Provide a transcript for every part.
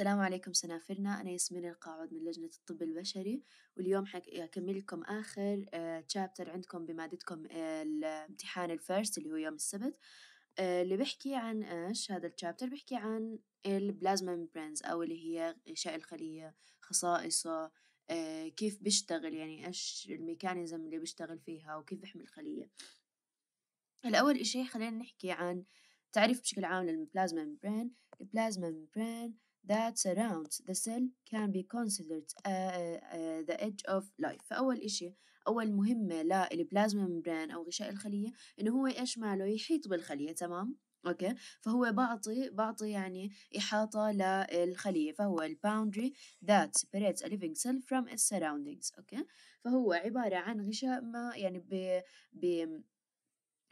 السلام عليكم سنافرنا أنا ياسمين القاعد من لجنة الطب البشري واليوم حكمل لكم آخر تشابتر آه، عندكم بمادتكم آه، الامتحان الفيرست اللي هو يوم السبت آه، اللي بحكي عن إيش هذا التشابتر بحكي عن البلازما ميمبرينز أو اللي هي غشاء الخلية خصائصه كيف بيشتغل يعني إيش الميكانيزم اللي بيشتغل فيها وكيف بيحمي الخلية الأول إشي خلينا نحكي عن تعريف بشكل عام للبلازما ميمبرين البلازما ميمبرين that surrounds the cell can be considered uh, uh, uh, the edge of life فأول إشي أول مهمة للبلازما ممبران أو غشاء الخلية إنه هو إيش ماله يحيط بالخلية تمام اوكي فهو بعطي بعطي يعني احاطه للخليه فهو الباوندري that separates a living cell from its surroundings اوكي فهو عباره عن غشاء ما يعني ب, ب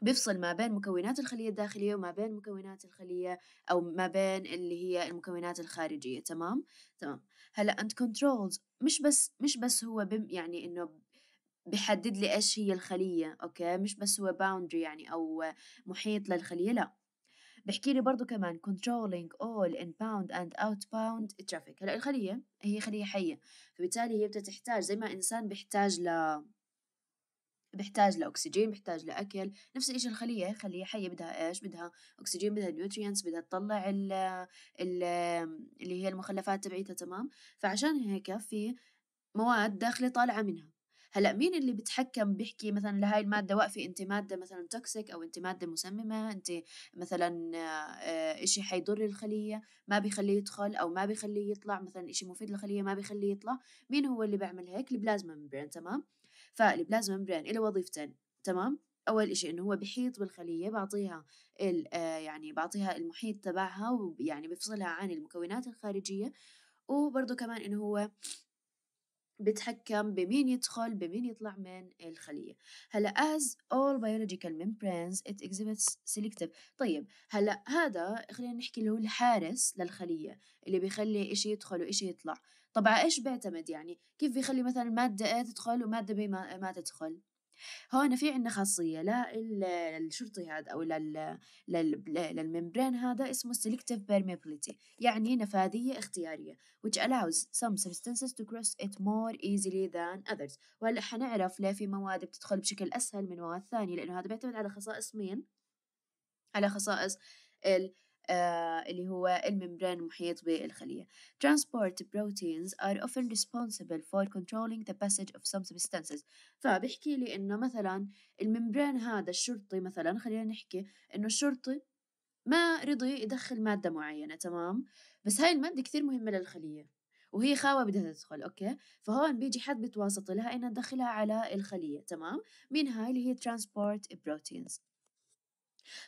بيفصل ما بين مكونات الخلية الداخلية وما بين مكونات الخلية أو ما بين اللي هي المكونات الخارجية تمام تمام هلا and controls مش بس مش بس هو بم يعني إنه بحدد لي إيش هي الخلية أوكي مش بس هو boundary يعني أو محيط للخلية لأ بحكي لي برضو كمان controlling all inbound and outbound traffic هلا الخلية هي خلية حية فبالتالي هي بتحتاج زي ما إنسان بيحتاج ل بيحتاج لاكسجين بيحتاج لاكل نفس الشيء الخليه خليه حيه بدها ايش بدها اكسجين بدها نيوترينتس بدها تطلع الـ الـ اللي هي المخلفات تبعيتها تمام فعشان هيك في مواد داخله طالعه منها هلا مين اللي بتحكم بيحكي مثلا لهاي الماده وقفي انت ماده مثلا توكسيك او انت ماده مسممه انت مثلا آه، إشي حيضر الخليه ما بيخليه يدخل او ما بيخليه يطلع مثلا إشي مفيد للخليه ما بيخليه يطلع مين هو اللي بيعمل هيك البلازما ممبرين تمام فالبلازما ممبرين له وظيفتين تمام اول شيء انه هو بحيط بالخليه بعطيها آه، يعني بعطيها المحيط تبعها ويعني بفصلها عن المكونات الخارجيه وبرضه كمان انه هو بتحكم بمين يدخل بمين يطلع من الخلية هلا as all biological membranes it exhibits selective طيب هلا هذا خلينا نحكي اللي هو الحارس للخلية اللي بيخلي إشي يدخل وإشي يطلع طبعا إيش بيعتمد يعني كيف بيخلي مثلا مادة A تدخل ومادة B ما, ما تدخل هون في عندنا خاصية لا للشرطي هذا أو لل... للممبرين هذا اسمه selective permeability يعني نفاذية اختيارية which allows some substances to cross it more easily than others وهلا حنعرف ليه في مواد بتدخل بشكل أسهل من مواد ثانية لأنه هذا بيعتمد على خصائص مين؟ على خصائص ال آه، اللي هو الممبران المحيط بالخلية. Transport proteins are often responsible for controlling the passage of some substances. فبحكي لي إنه مثلا الممبران هذا الشرطي مثلا خلينا نحكي إنه الشرطي ما رضي يدخل مادة معينة تمام بس هاي المادة كثير مهمة للخلية وهي خاوة بدها تدخل أوكي فهون بيجي حد بتواسط لها إنها تدخلها على الخلية تمام مين هاي اللي هي transport proteins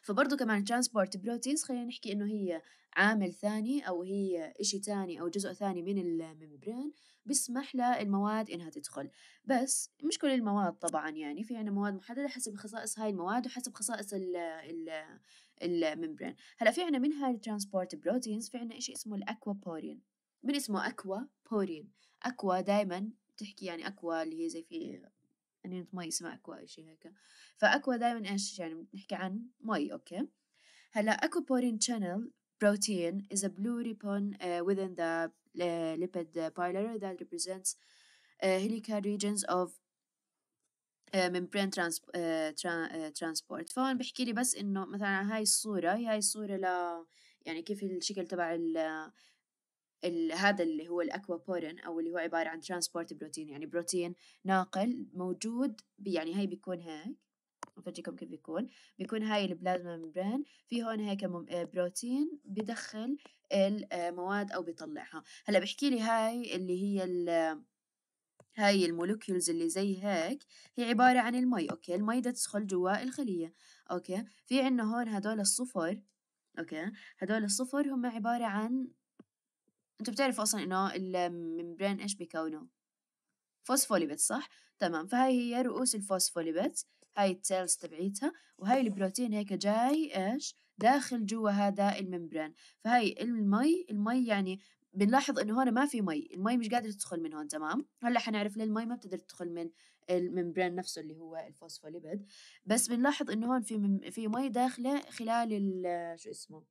فبرضه كمان ترانسبورت بروتينز خلينا نحكي انه هي عامل ثاني او هي إشي ثاني او جزء ثاني من الممبرين بيسمح للمواد انها تدخل بس مش كل المواد طبعا يعني في عنا مواد محدده حسب خصائص هاي المواد وحسب خصائص ال ال الممبرين هلا في عنا من هاي الترانسبورت بروتينز في عنا إشي اسمه الاكوا بورين من اسمه اكوا بورين اكوا دائما تحكي يعني اكوا اللي هي زي في أنينة مي اسمها أكوا أي شيء هيك فأكوا دائما إيش يعني بنحكي عن مي أوكي هلا بورين شانل بروتين is a blue ribbon uh, within the uh, lipid bilayer that represents uh, آه، helical regions of ممبرين ترانس ترانسبورت فهون بحكي لي بس انه مثلا هاي الصوره هي هاي الصوره ل يعني كيف الشكل تبع ال هذا اللي هو الاكوابورين او اللي هو عباره عن ترانسبورت بروتين يعني بروتين ناقل موجود يعني هاي بيكون هيك بفرجيكم كيف بيكون بيكون هاي البلازما ممبرين في هون هيك آه، بروتين بدخل المواد آه، او بيطلعها هلا بحكي لي هاي اللي هي هاي المولوكيولز اللي زي هيك هي عبارة عن المي أوكي المي ده تدخل جوا الخلية أوكي في عنا هون هدول الصفر أوكي هدول الصفر هم عبارة عن انتوا بتعرفوا اصلا انه الممبرين ايش بيكونوا فوسفوليبيد صح تمام فهاي هي رؤوس الفوسفوليبيد هاي التيلز تبعيتها وهاي البروتين هيك جاي ايش داخل جوا هذا الممبرين فهاي المي المي يعني بنلاحظ انه هون ما في مي المي مش قادره تدخل من هون تمام هلا حنعرف ليه المي ما بتقدر تدخل من الممبرين نفسه اللي هو الفوسفوليبيد بس بنلاحظ انه هون في في مي داخله خلال شو اسمه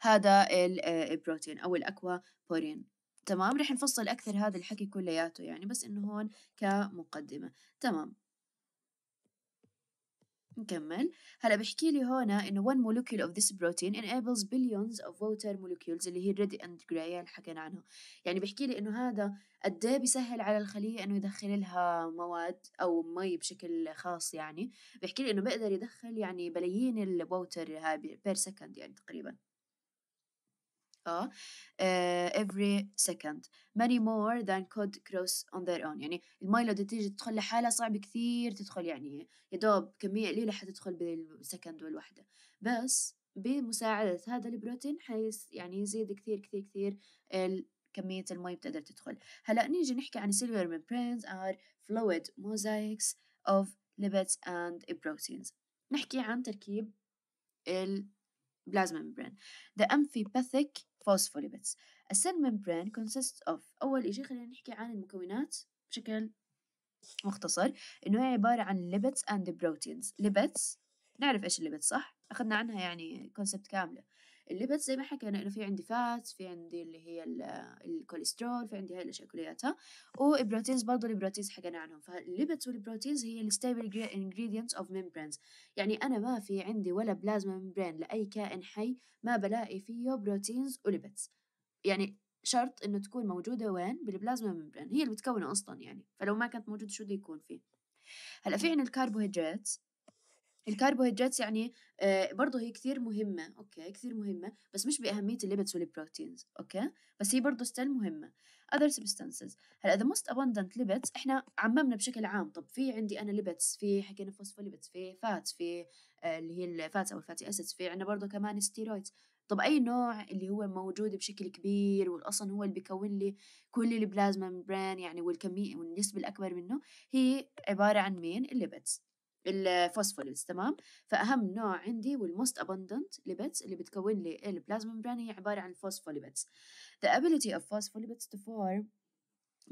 هذا آه، البروتين او الاكوا بورين تمام رح نفصل اكثر هذا الحكي كلياته يعني بس انه هون كمقدمه تمام نكمل هلا بحكي لي هون انه one molecule of this protein enables billions of water molecules اللي هي الريد اند جراي اللي حكينا عنها يعني بحكي لي انه هذا قد ايه بيسهل على الخليه انه يدخل لها مواد او مي بشكل خاص يعني بحكي لي انه بيقدر يدخل يعني بلايين الووتر هاي بير سكند يعني تقريبا اه every second many more than could cross on their own يعني المي لو تيجي تدخل لحالها صعب كثير تدخل يعني يا دوب كمية قليلة حتدخل بالسكند والوحدة بس بمساعدة هذا البروتين حيس يعني يزيد كثير كثير كثير كمية المي بتقدر تدخل هلا نيجي نحكي عن silver membranes are fluid mosaics of lipids and proteins نحكي عن تركيب البلازما ميمبرين the amphipathic phospholipids a cell membrane consists of أول إشي خلينا نحكي عن المكونات بشكل مختصر إنه هي عبارة عن lipids and proteins lipids نعرف إيش lipids صح؟ أخذنا عنها يعني concept كاملة اللبس زي ما حكينا انه في عندي فات في عندي اللي هي الكوليسترول في عندي هاي الاشياء كلياتها والبروتينز برضه البروتينز حكينا عنهم فالليبيدز والبروتينز هي الستيبل انجريدينتس اوف ميمبرينز يعني انا ما في عندي ولا بلازما ميمبرين لاي كائن حي ما بلاقي فيه بروتينز وليبيدز يعني شرط انه تكون موجوده وين بالبلازما ميمبرين هي اللي بتكونه اصلا يعني فلو ما كانت موجوده شو بده يكون فيه هلا في عندنا الكربوهيدرات الكربوهيدرات يعني آه، برضه هي كثير مهمة أوكي كثير مهمة بس مش بأهمية الليبتس والبروتينز أوكي بس هي برضه ستيل مهمة other substances هلا the most abundant lipids احنا عممنا بشكل عام طب في عندي انا lipids في حكينا فوسفوليبتس في فات في آه، اللي هي الفات او الفاتي اسيدز في عندنا برضه كمان ستيرويدز طب اي نوع اللي هو موجود بشكل كبير والاصل هو اللي بيكون لي كل البلازما ممبران يعني والكميه والنسبه الاكبر منه هي عباره عن مين الليبتس الفوسفوليبيدز تمام فاهم نوع عندي والموست ابندنت ليبيدز اللي بتكون لي البلازما ميمبران هي عباره عن الفوسفوليبيدز the ability of phospholipids to form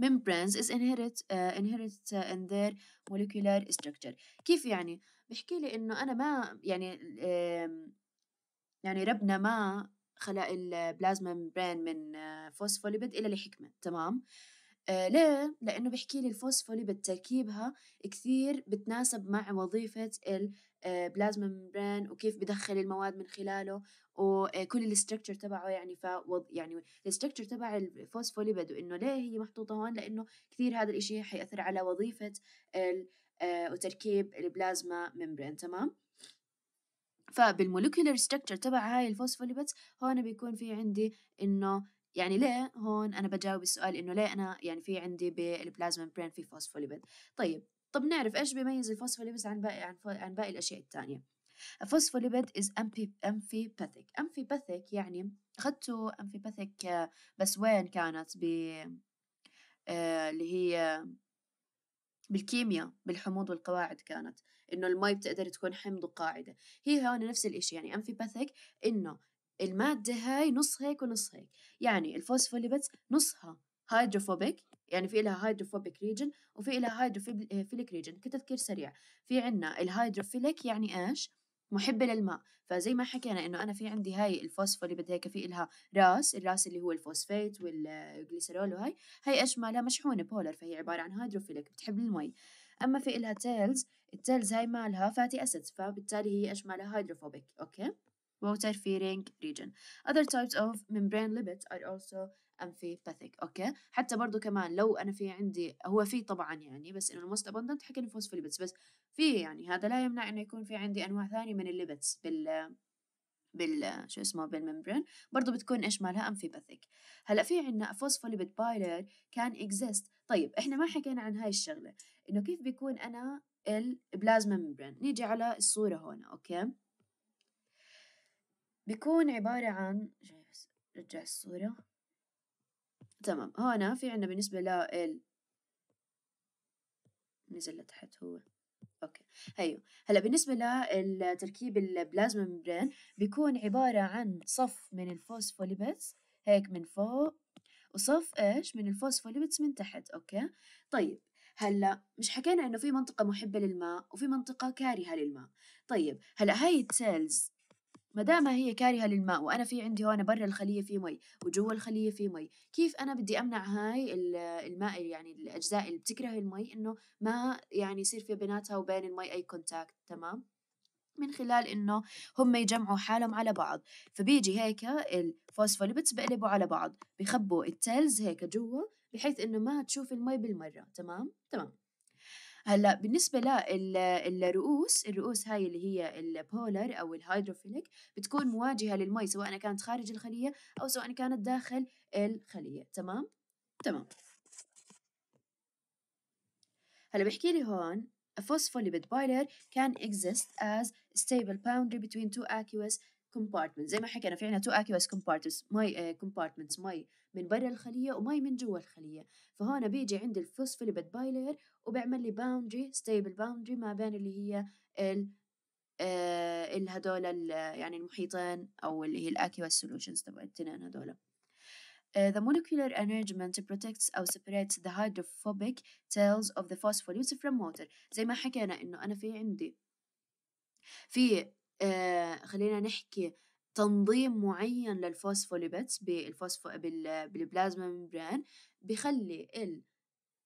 membranes is inherent uh, آه، inherent uh, in their molecular structure كيف يعني بحكي لي انه انا ما يعني يعني ربنا ما خلق البلازما ميمبران من فوسفوليبيد آه، الا لحكمه تمام آه ليه؟ لأنه بحكي لي الفوسفولي تركيبها كثير بتناسب مع وظيفة البلازما آه، ممبرين وكيف بدخل المواد من خلاله وكل آه، الستركتشر تبعه يعني فوض يعني الستركتشر تبع الفوسفوليبيد وإنه ليه هي محطوطة هون لأنه كثير هذا الإشي حيأثر على وظيفة آه، وتركيب البلازما ممبرين تمام؟ فبالمولكيولر ستركتشر تبع هاي الفوسفوليبت هون بيكون في عندي إنه يعني ليه هون أنا بجاوب السؤال إنه ليه أنا يعني في عندي بالبلازما برين في فوسفوليبيد طيب طب نعرف إيش بيميز الفوسفوليبيد عن باقي عن, عن باقي الأشياء الثانية فوسفوليبيد is امفيباثيك امفيباثيك يعني اخذتوا امفيباثيك آه، بس وين كانت ب آه، اللي هي بالكيمياء بالحموض والقواعد كانت انه المي بتقدر تكون حمض وقاعده هي هون نفس الاشي يعني امفيباثيك انه المادة هاي نص هيك ونص هيك يعني الفوسفوليبيدز نصها هيدروفوبيك يعني في لها هيدروفوبيك ريجن وفي لها هيدروفيليك ريجن كتذكير سريع في عنا الهيدروفيليك يعني ايش محبة للماء فزي ما حكينا انه انا في عندي هاي الفوسفوليبيد هيك في لها راس الراس اللي هو الفوسفيت والجليسرول وهي هي ايش مالها مشحونة بولر فهي عبارة عن هيدروفيليك بتحب المي اما في لها تيلز التيلز هاي مالها فاتي اسيدز فبالتالي هي ايش مالها هيدروفوبيك اوكي water-fearing region. Other types of membrane lipids are also amphipathic اوكي حتى برضو كمان لو انا في عندي هو في طبعا يعني بس انه most abundant حكينا فوسفوليبيدز بس في يعني هذا لا يمنع انه يكون في عندي انواع ثانيه من الليبيدز بال بال شو اسمه بالممبرين برضه بتكون ايش مالها امفيباثيك هلا في عندنا فوسفوليبيد بايلر كان اكزيست طيب احنا ما حكينا عن هاي الشغله انه كيف بيكون انا البلازما ممبرين نيجي على الصوره هون اوكي بيكون عبارة عن جاي بس رجع الصورة تمام هون في عنا بالنسبة لل نزل لتحت هو اوكي هيو أيوه. هلا بالنسبة للتركيب البلازما ممبرين بيكون عبارة عن صف من الفوسفوليبيدز هيك من فوق وصف ايش من الفوسفوليبيدز من تحت اوكي طيب هلا مش حكينا انه في منطقة محبة للماء وفي منطقة كارهة للماء طيب هلا هاي التيلز ما دام هي كارهة للماء وأنا في عندي هون برا الخلية في مي وجوا الخلية في مي كيف أنا بدي أمنع هاي الماء يعني الأجزاء اللي بتكره المي إنه ما يعني يصير في بيناتها وبين المي أي كونتاكت تمام من خلال انه هم يجمعوا حالهم على بعض فبيجي هيك الفوسفوليبيدز بقلبوا على بعض بخبوا التيلز هيك جوا بحيث انه ما تشوف المي بالمره تمام تمام هلا بالنسبه للرؤوس الرؤوس هاي اللي هي البولر او الهيدروفيليك بتكون مواجهه للمي سواء كانت خارج الخليه او سواء كانت داخل الخليه تمام تمام هلا بحكي لي هون A phospholipid bilayer can exist as stable boundary between two aqueous compartments زي ما حكينا في عنا two aqueous compartments مي uh, compartments مي من برا الخلية ومي من جوا الخلية فهون بيجي عندي الفوسفوليبيد بايلير وبعمل لي باوندري ستيبل باوندري ما بين اللي هي ال آه، اللي هدول يعني المحيطين او اللي هي الاكيوس سولوشنز تبع التنين هدول Uh, the molecular arrangement protects or separates the hydrophobic tails of the phospholipids from water زي ما حكينا إنه أنا في عندي في آه خلينا نحكي تنظيم معين للفوسفوليبيدز بالفوسفو بالبلازما ممبرين بخلي ال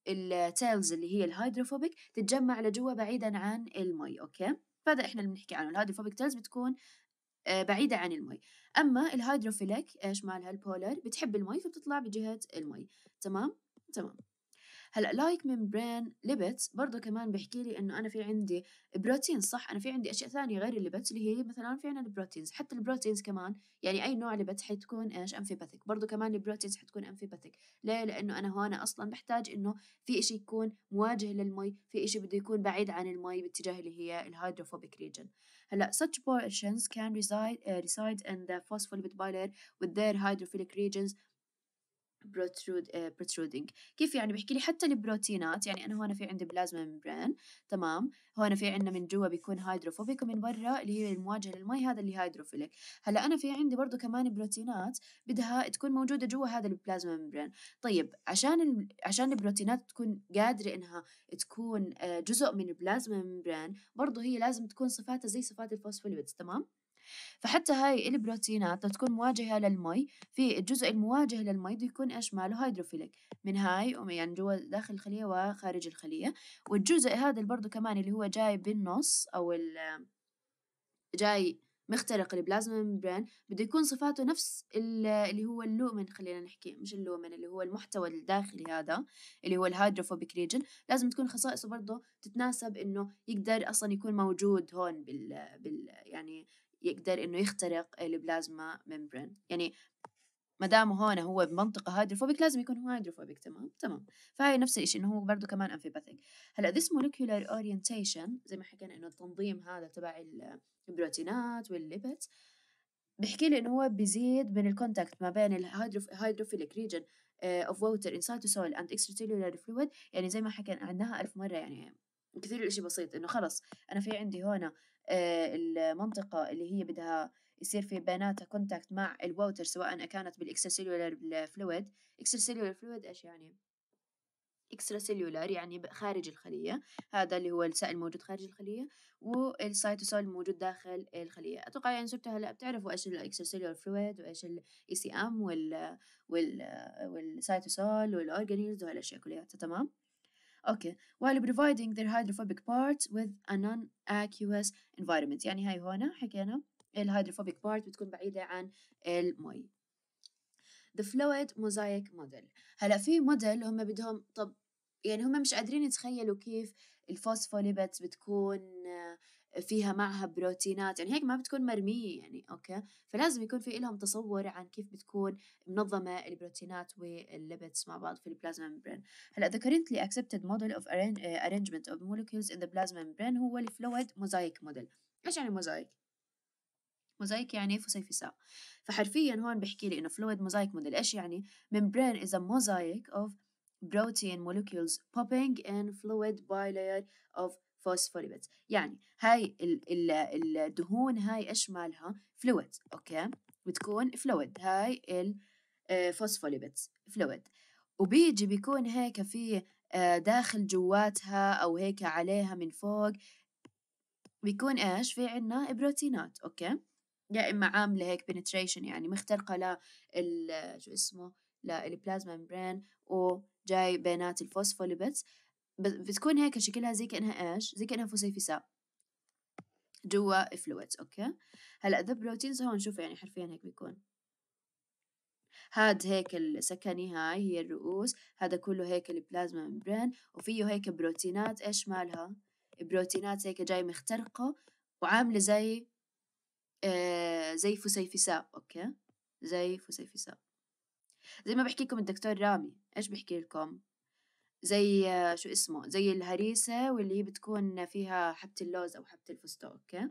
التيلز اللي هي الهيدروفوبيك تتجمع لجوا بعيدا عن المي اوكي فهذا احنا اللي بنحكي عنه الهيدروفوبيك تيلز بتكون آه، بعيدة عن المي أما الهيدروفيلك إيش مالها البولر بتحب المي فبتطلع بجهة المي تمام تمام هلا لايك برين ليبتس برضه كمان بحكي لي انه انا في عندي بروتين صح انا في عندي اشياء ثانيه غير الليبتس اللي هي مثلا في عندنا البروتينز حتى البروتينز كمان يعني اي نوع ليبتس حتكون ايش امفيباثيك برضه كمان البروتينز حتكون امفيباثيك ليه لانه انا هون اصلا بحتاج انه في إشي يكون مواجه للمي في إشي بده يكون بعيد عن المي باتجاه اللي هي الهيدروفوبيك ريجن هلا such portions can reside uh, reside in the phospholipid bilayer with their hydrophilic regions بروترود آه كيف يعني بحكي لي حتى البروتينات يعني انا هون في عندي بلازما ممبرين تمام هون في عندنا من جوا بيكون هيدروفوبيك ومن برا اللي هي المواجهه للمي هذا اللي هيدروفيليك هلا انا في عندي برضه كمان بروتينات بدها تكون موجوده جوا هذا البلازما ممبرين طيب عشان ال... عشان البروتينات تكون قادره انها تكون آه، جزء من البلازما ممبرين برضه هي لازم تكون صفاتها زي صفات الفوسفوليبيدز تمام فحتى هاي البروتينات تكون مواجهة للمي في الجزء المواجه للمي بده يكون ايش ماله هيدروفيلك من هاي يعني جوا داخل الخلية وخارج الخلية والجزء هذا برضه كمان اللي هو جاي بالنص او ال جاي مخترق البلازما ميمبرين بده يكون صفاته نفس اللي هو اللومن خلينا نحكي مش اللومن اللي هو المحتوى الداخلي هذا اللي هو الهيدروفوبيك ريجن لازم تكون خصائصه برضه تتناسب انه يقدر اصلا يكون موجود هون بال, بال يعني يقدر انه يخترق البلازما ممبرين يعني ما دام هون هو بمنطقه هيدروفوبيك لازم يكون هو هيدروفوبيك تمام تمام فهي نفس الشيء انه هو برضه كمان امفيباثيك هلا this molecular orientation زي ما حكينا انه التنظيم هذا تبع البروتينات والليبيدز بحكي لي انه هو بيزيد من الكونتاكت ما بين الهيدروفيليك ريجن اوف ووتر انسايد سول اند اكستراتيلولار فلويد يعني زي ما حكينا عنها ألف مره يعني كثير الاشي بسيط انه خلص انا في عندي هون آه، المنطقة اللي هي بدها يصير في بيناتها كونتاكت مع الووتر سواء كانت بالاكستراسيلولار فلويد اكستراسيلولار فلويد ايش يعني؟ اكسترا سيلولار يعني خارج الخلية هذا اللي هو السائل الموجود خارج الخلية والسيتوسول الموجود داخل الخلية أتوقع يعني صرتوا هلا بتعرفوا إيش الاكسترا سيلولار فلويد وإيش الإي سي e أم وال وال والسيتوسول والأورجانيلز وهالأشياء كلها تمام اوكي while providing their hydrophobic parts with a non-aqueous environment يعني هاي هون حكينا الهيدروفوبيك بارت بتكون بعيدة عن المي The fluid mosaic model هلا في موديل هم بدهم طب يعني هم مش قادرين يتخيلوا كيف الفوسفوليبيدز بتكون فيها معها بروتينات يعني هيك ما بتكون مرمية يعني أوكي فلازم يكون في لهم تصور عن كيف بتكون منظمة البروتينات والليبتس مع بعض في البلازما ممبرين هلا the currently accepted model of آه، arrangement of molecules in the plasma membrane هو الفلويد موزايك موديل إيش يعني موزايك؟ موزايك يعني فسيفساء فحرفيا هون بحكي لي انه فلويد موزايك موديل ايش يعني membrane is a mosaic of protein molecules popping in fluid bilayer of فوسفوليبيدز يعني هاي الدهون هاي ايش مالها فلويد اوكي بتكون فلويد هاي الفوسفوليبيدز آه، فلويد وبيجي بيكون هيك في آه، داخل جواتها او هيك عليها من فوق بيكون ايش في عنا بروتينات اوكي يا اما عامله هيك بنتريشن يعني مخترقه ل شو اسمه للبلازما ممبرين وجاي بينات الفوسفوليبيدز بتكون هيك شكلها زي كأنها إيش زي كأنها فسيفساء جوا فلويدز أوكي هلأ ذا بروتينز هون شوف يعني حرفيا هيك بيكون هاد هيك السكني هاي هي الرؤوس هذا كله هيك البلازما ممبرين وفيه هيك بروتينات ايش مالها بروتينات هيك جاي مخترقة وعاملة زي آه زي فسيفساء اوكي زي فسيفساء زي ما لكم الدكتور رامي ايش بحكي لكم زي آه، شو اسمه زي الهريسة واللي هي بتكون فيها حبة اللوز أو حبة الفستق أوكي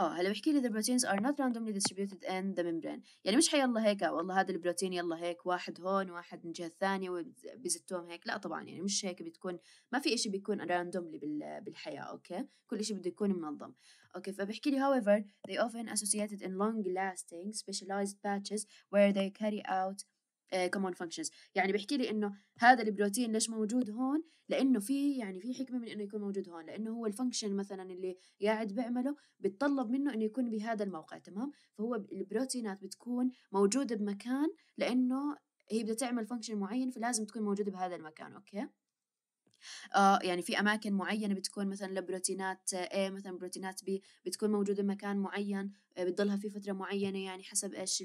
اه هلا بحكي لي the proteins are not randomly distributed in the membrane يعني مش حيلا هيك والله هذا البروتين يلا هيك واحد هون واحد من الجهه الثانيه وبزتهم هيك لا طبعا يعني مش هيك بتكون ما في إشي بيكون randomly بالحياه اوكي كل إشي بده يكون منظم اوكي فبحكي لي however they often associated in long lasting specialized patches where they carry out كمان آه، فانكشنز يعني بيحكي لي انه هذا البروتين ليش موجود هون لانه في يعني في حكمه من انه يكون موجود هون لانه هو الفانكشن مثلا اللي قاعد بيعمله بتطلب منه انه يكون بهذا الموقع تمام فهو البروتينات بتكون موجوده بمكان لانه هي بدها تعمل فانكشن معين فلازم تكون موجوده بهذا المكان اوكي آه يعني في اماكن معينه بتكون مثلا لبروتينات A آه، إيه، مثلا بروتينات B بتكون موجوده بمكان معين آه، بتضلها في فتره معينه يعني حسب ايش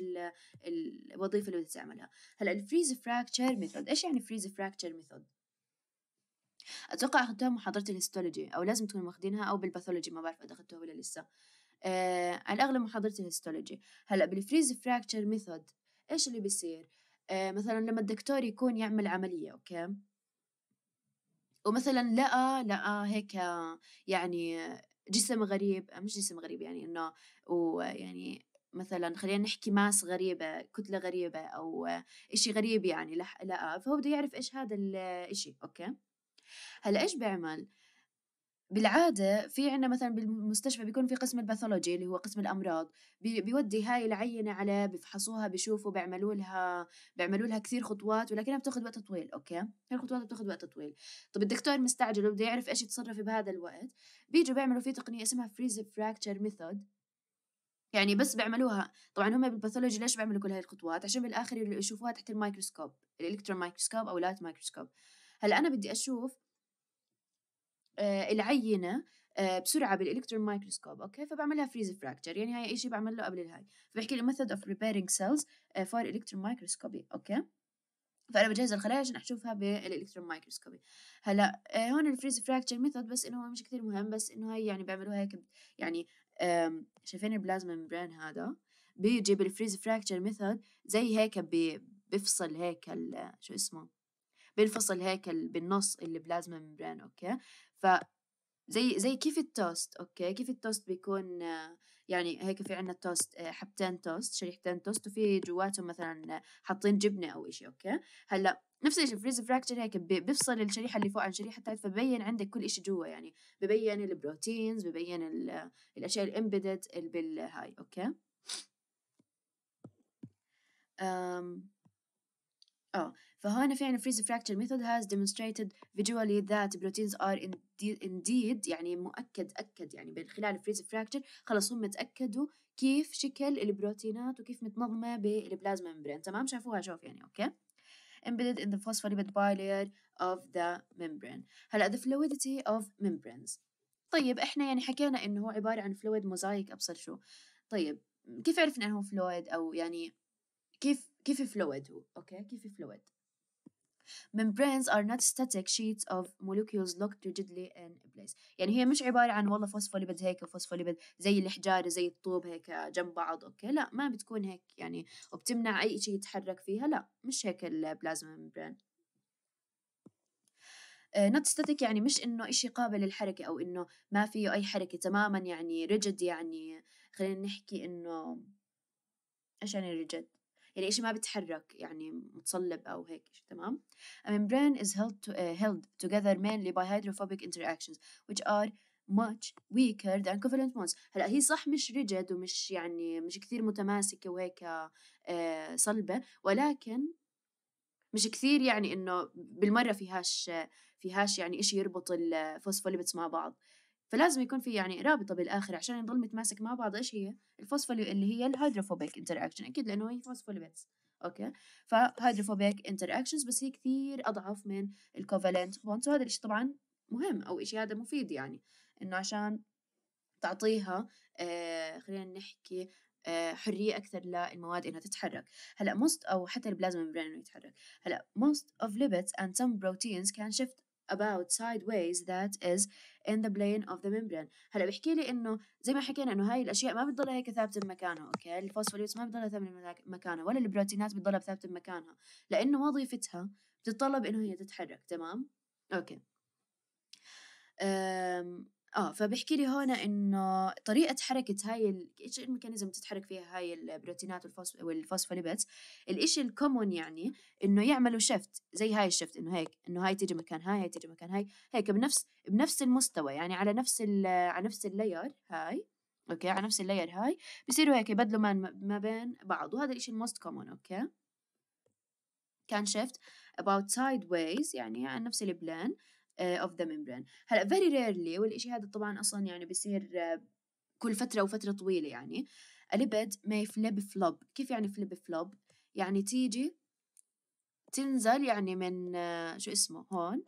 الوظيفه اللي بدها تعملها هلا الفريز فراكتشر ميثود ايش يعني فريز فراكتشر ميثود اتوقع اخذتوها محاضره الهيستولوجي او لازم تكونوا واخدينها او بالباثولوجي ما بعرف اذا اخذتوها ولا لسه آه على الاغلب محاضره الهيستولوجي هلا بالفريز فراكتشر ميثود ايش اللي بيصير آه مثلا لما الدكتور يكون يعمل عمليه اوكي ومثلا لقى لقى هيك يعني جسم غريب مش جسم غريب يعني انه ويعني مثلا خلينا نحكي ماس غريبة كتلة غريبة أو إشي غريب يعني لقى فهو بده يعرف إيش هذا الإشي أوكي هلا إيش بيعمل بالعاده في عنا مثلا بالمستشفى بيكون في قسم الباثولوجي اللي هو قسم الامراض بي بيودي هاي العينه على بفحصوها بيشوفوا بيعملوا لها بيعملوا لها كثير خطوات ولكنها بتاخذ وقت طويل اوكي هاي الخطوات بتاخذ وقت طويل طب الدكتور مستعجل وبده يعرف ايش يتصرف بهذا الوقت بيجوا بيعملوا في تقنيه اسمها فريز فراكتشر ميثود يعني بس بيعملوها طبعا هم بالباثولوجي ليش بيعملوا كل هاي الخطوات عشان بالاخر يشوفوها تحت الميكروسكوب الالكترون مايكروسكوب او لايت مايكروسكوب هلا انا بدي اشوف آه، العينه آه، بسرعه بالالكترون مايكروسكوب اوكي فبعملها فريز فراكتشر يعني هاي شيء بعمل له قبل الهاي فبحكي لي ميثود اوف ريبيرنج سيلز فور الكترون مايكروسكوبي اوكي فانا بجهز الخلايا عشان اشوفها بالالكترون مايكروسكوبي هلا آه، هون الفريز فراكتشر ميثود بس انه هو مش كثير مهم بس انه هاي يعني بيعملوها هيك يعني شايفين البلازما ممبرين هذا بيجي بالفريز فراكتشر ميثود زي هيك بيفصل هيك شو اسمه بينفصل هيك بالنص البلازما ممبرين اوكي ف زي زي كيف التوست اوكي كيف التوست بيكون يعني هيك في عندنا توست آه، حبتين توست شريحتين توست وفي جواتهم مثلا حاطين جبنه او إشي اوكي هلا نفس الشيء فريز فراكشر هيك بيفصل الشريحه اللي فوق عن الشريحه الثالثه فبين عندك كل إشي جوا يعني ببين البروتينز ببين الاشياء الامبيدد بالهاي اوكي أم. اه فهنا عنا freeze fracture method has demonstrated visually that proteins are indeed يعني مؤكد أكد يعني من خلال freeze fracture خلص هم تأكدوا كيف شكل البروتينات وكيف متنظمة بالبلازما ممبرين تمام شافوها شوف يعني أوكي embedded in the phospholipid bilayer of the membrane هلا the fluidity of membranes طيب احنا يعني حكينا انه هو عبارة عن fluid موزايك ابصر شو طيب كيف عرفنا انه هو fluid او يعني كيف كيف فلويد هو اوكي كيف فلويد Membranes are not static sheets of molecules locked rigidly in place يعني هي مش عبارة عن والله فوسفوليبيد هيك وفوسفوليبيد زي الحجارة زي الطوب هيك جنب بعض أوكي لا ما بتكون هيك يعني وبتمنع أي شيء يتحرك فيها لا مش هيك البلازما ممبرين نوت ستاتيك يعني مش انه إشي قابل للحركة او انه ما فيه اي حركة تماما يعني rigid يعني خلينا نحكي انه ايش يعني rigid؟ يعني إشي ما بتحرك يعني متصلب او هيك شيء تمام a membrane is held to, uh, held together mainly by hydrophobic interactions which are much weaker than covalent bonds هلا هي صح مش ريجد ومش يعني مش كثير متماسكه وهيك uh, صلبه ولكن مش كثير يعني انه بالمره فيهاش فيهاش يعني إشي يربط الفوسفوليبيدز مع بعض فلازم يكون في يعني رابطه بالاخر عشان يضل متماسك مع بعض ايش هي الفوسفولي اللي هي الهيدروفوبيك انتر اكشن اكيد لانه هي فوسفوليبيدز اوكي فهيدروفوبيك انتر بس هي كثير اضعف من الكوفالنت بونز وهذا الشيء طبعا مهم او شيء هذا مفيد يعني انه عشان تعطيها آه خلينا نحكي آه حرية أكثر للمواد إنها تتحرك هلا most أو حتى البلازما ممبرين إنه يتحرك هلا most of lipids and some proteins can shift about sideways that is in the plane of the membrane هلا بحكي لي انه زي ما حكينا انه هاي الاشياء ما بتضلها هيك ثابته بمكانها اوكي الفوسفوليبس ما بتضلها ثابته بمكانها ولا البروتينات بتضلها ثابته بمكانها لانه وظيفتها بتتطلب انه هي تتحرك تمام اوكي أم اه فبحكي لي هون انه طريقه حركه هاي ايش الميكانيزم بتتحرك فيها هاي البروتينات والفوسفوليبات الاشي الكومون يعني انه يعملوا شفت زي هاي الشفت انه هيك انه هاي تيجي مكان هاي هاي تيجي مكان هاي هيك بنفس بنفس المستوى يعني على نفس على نفس اللاير هاي اوكي على نفس اللاير هاي بصيروا هيك يبدلوا ما بين بعض وهذا الاشي الموست كومون اوكي كان شفت about sideways يعني عن نفس البلان آه، of the membrane هلا very rarely والإشي هذا طبعا أصلا يعني بصير آه، كل فترة وفترة طويلة يعني الليبيد ما يفلب فلوب كيف يعني فلب فلوب يعني تيجي تنزل يعني من آه، شو اسمه هون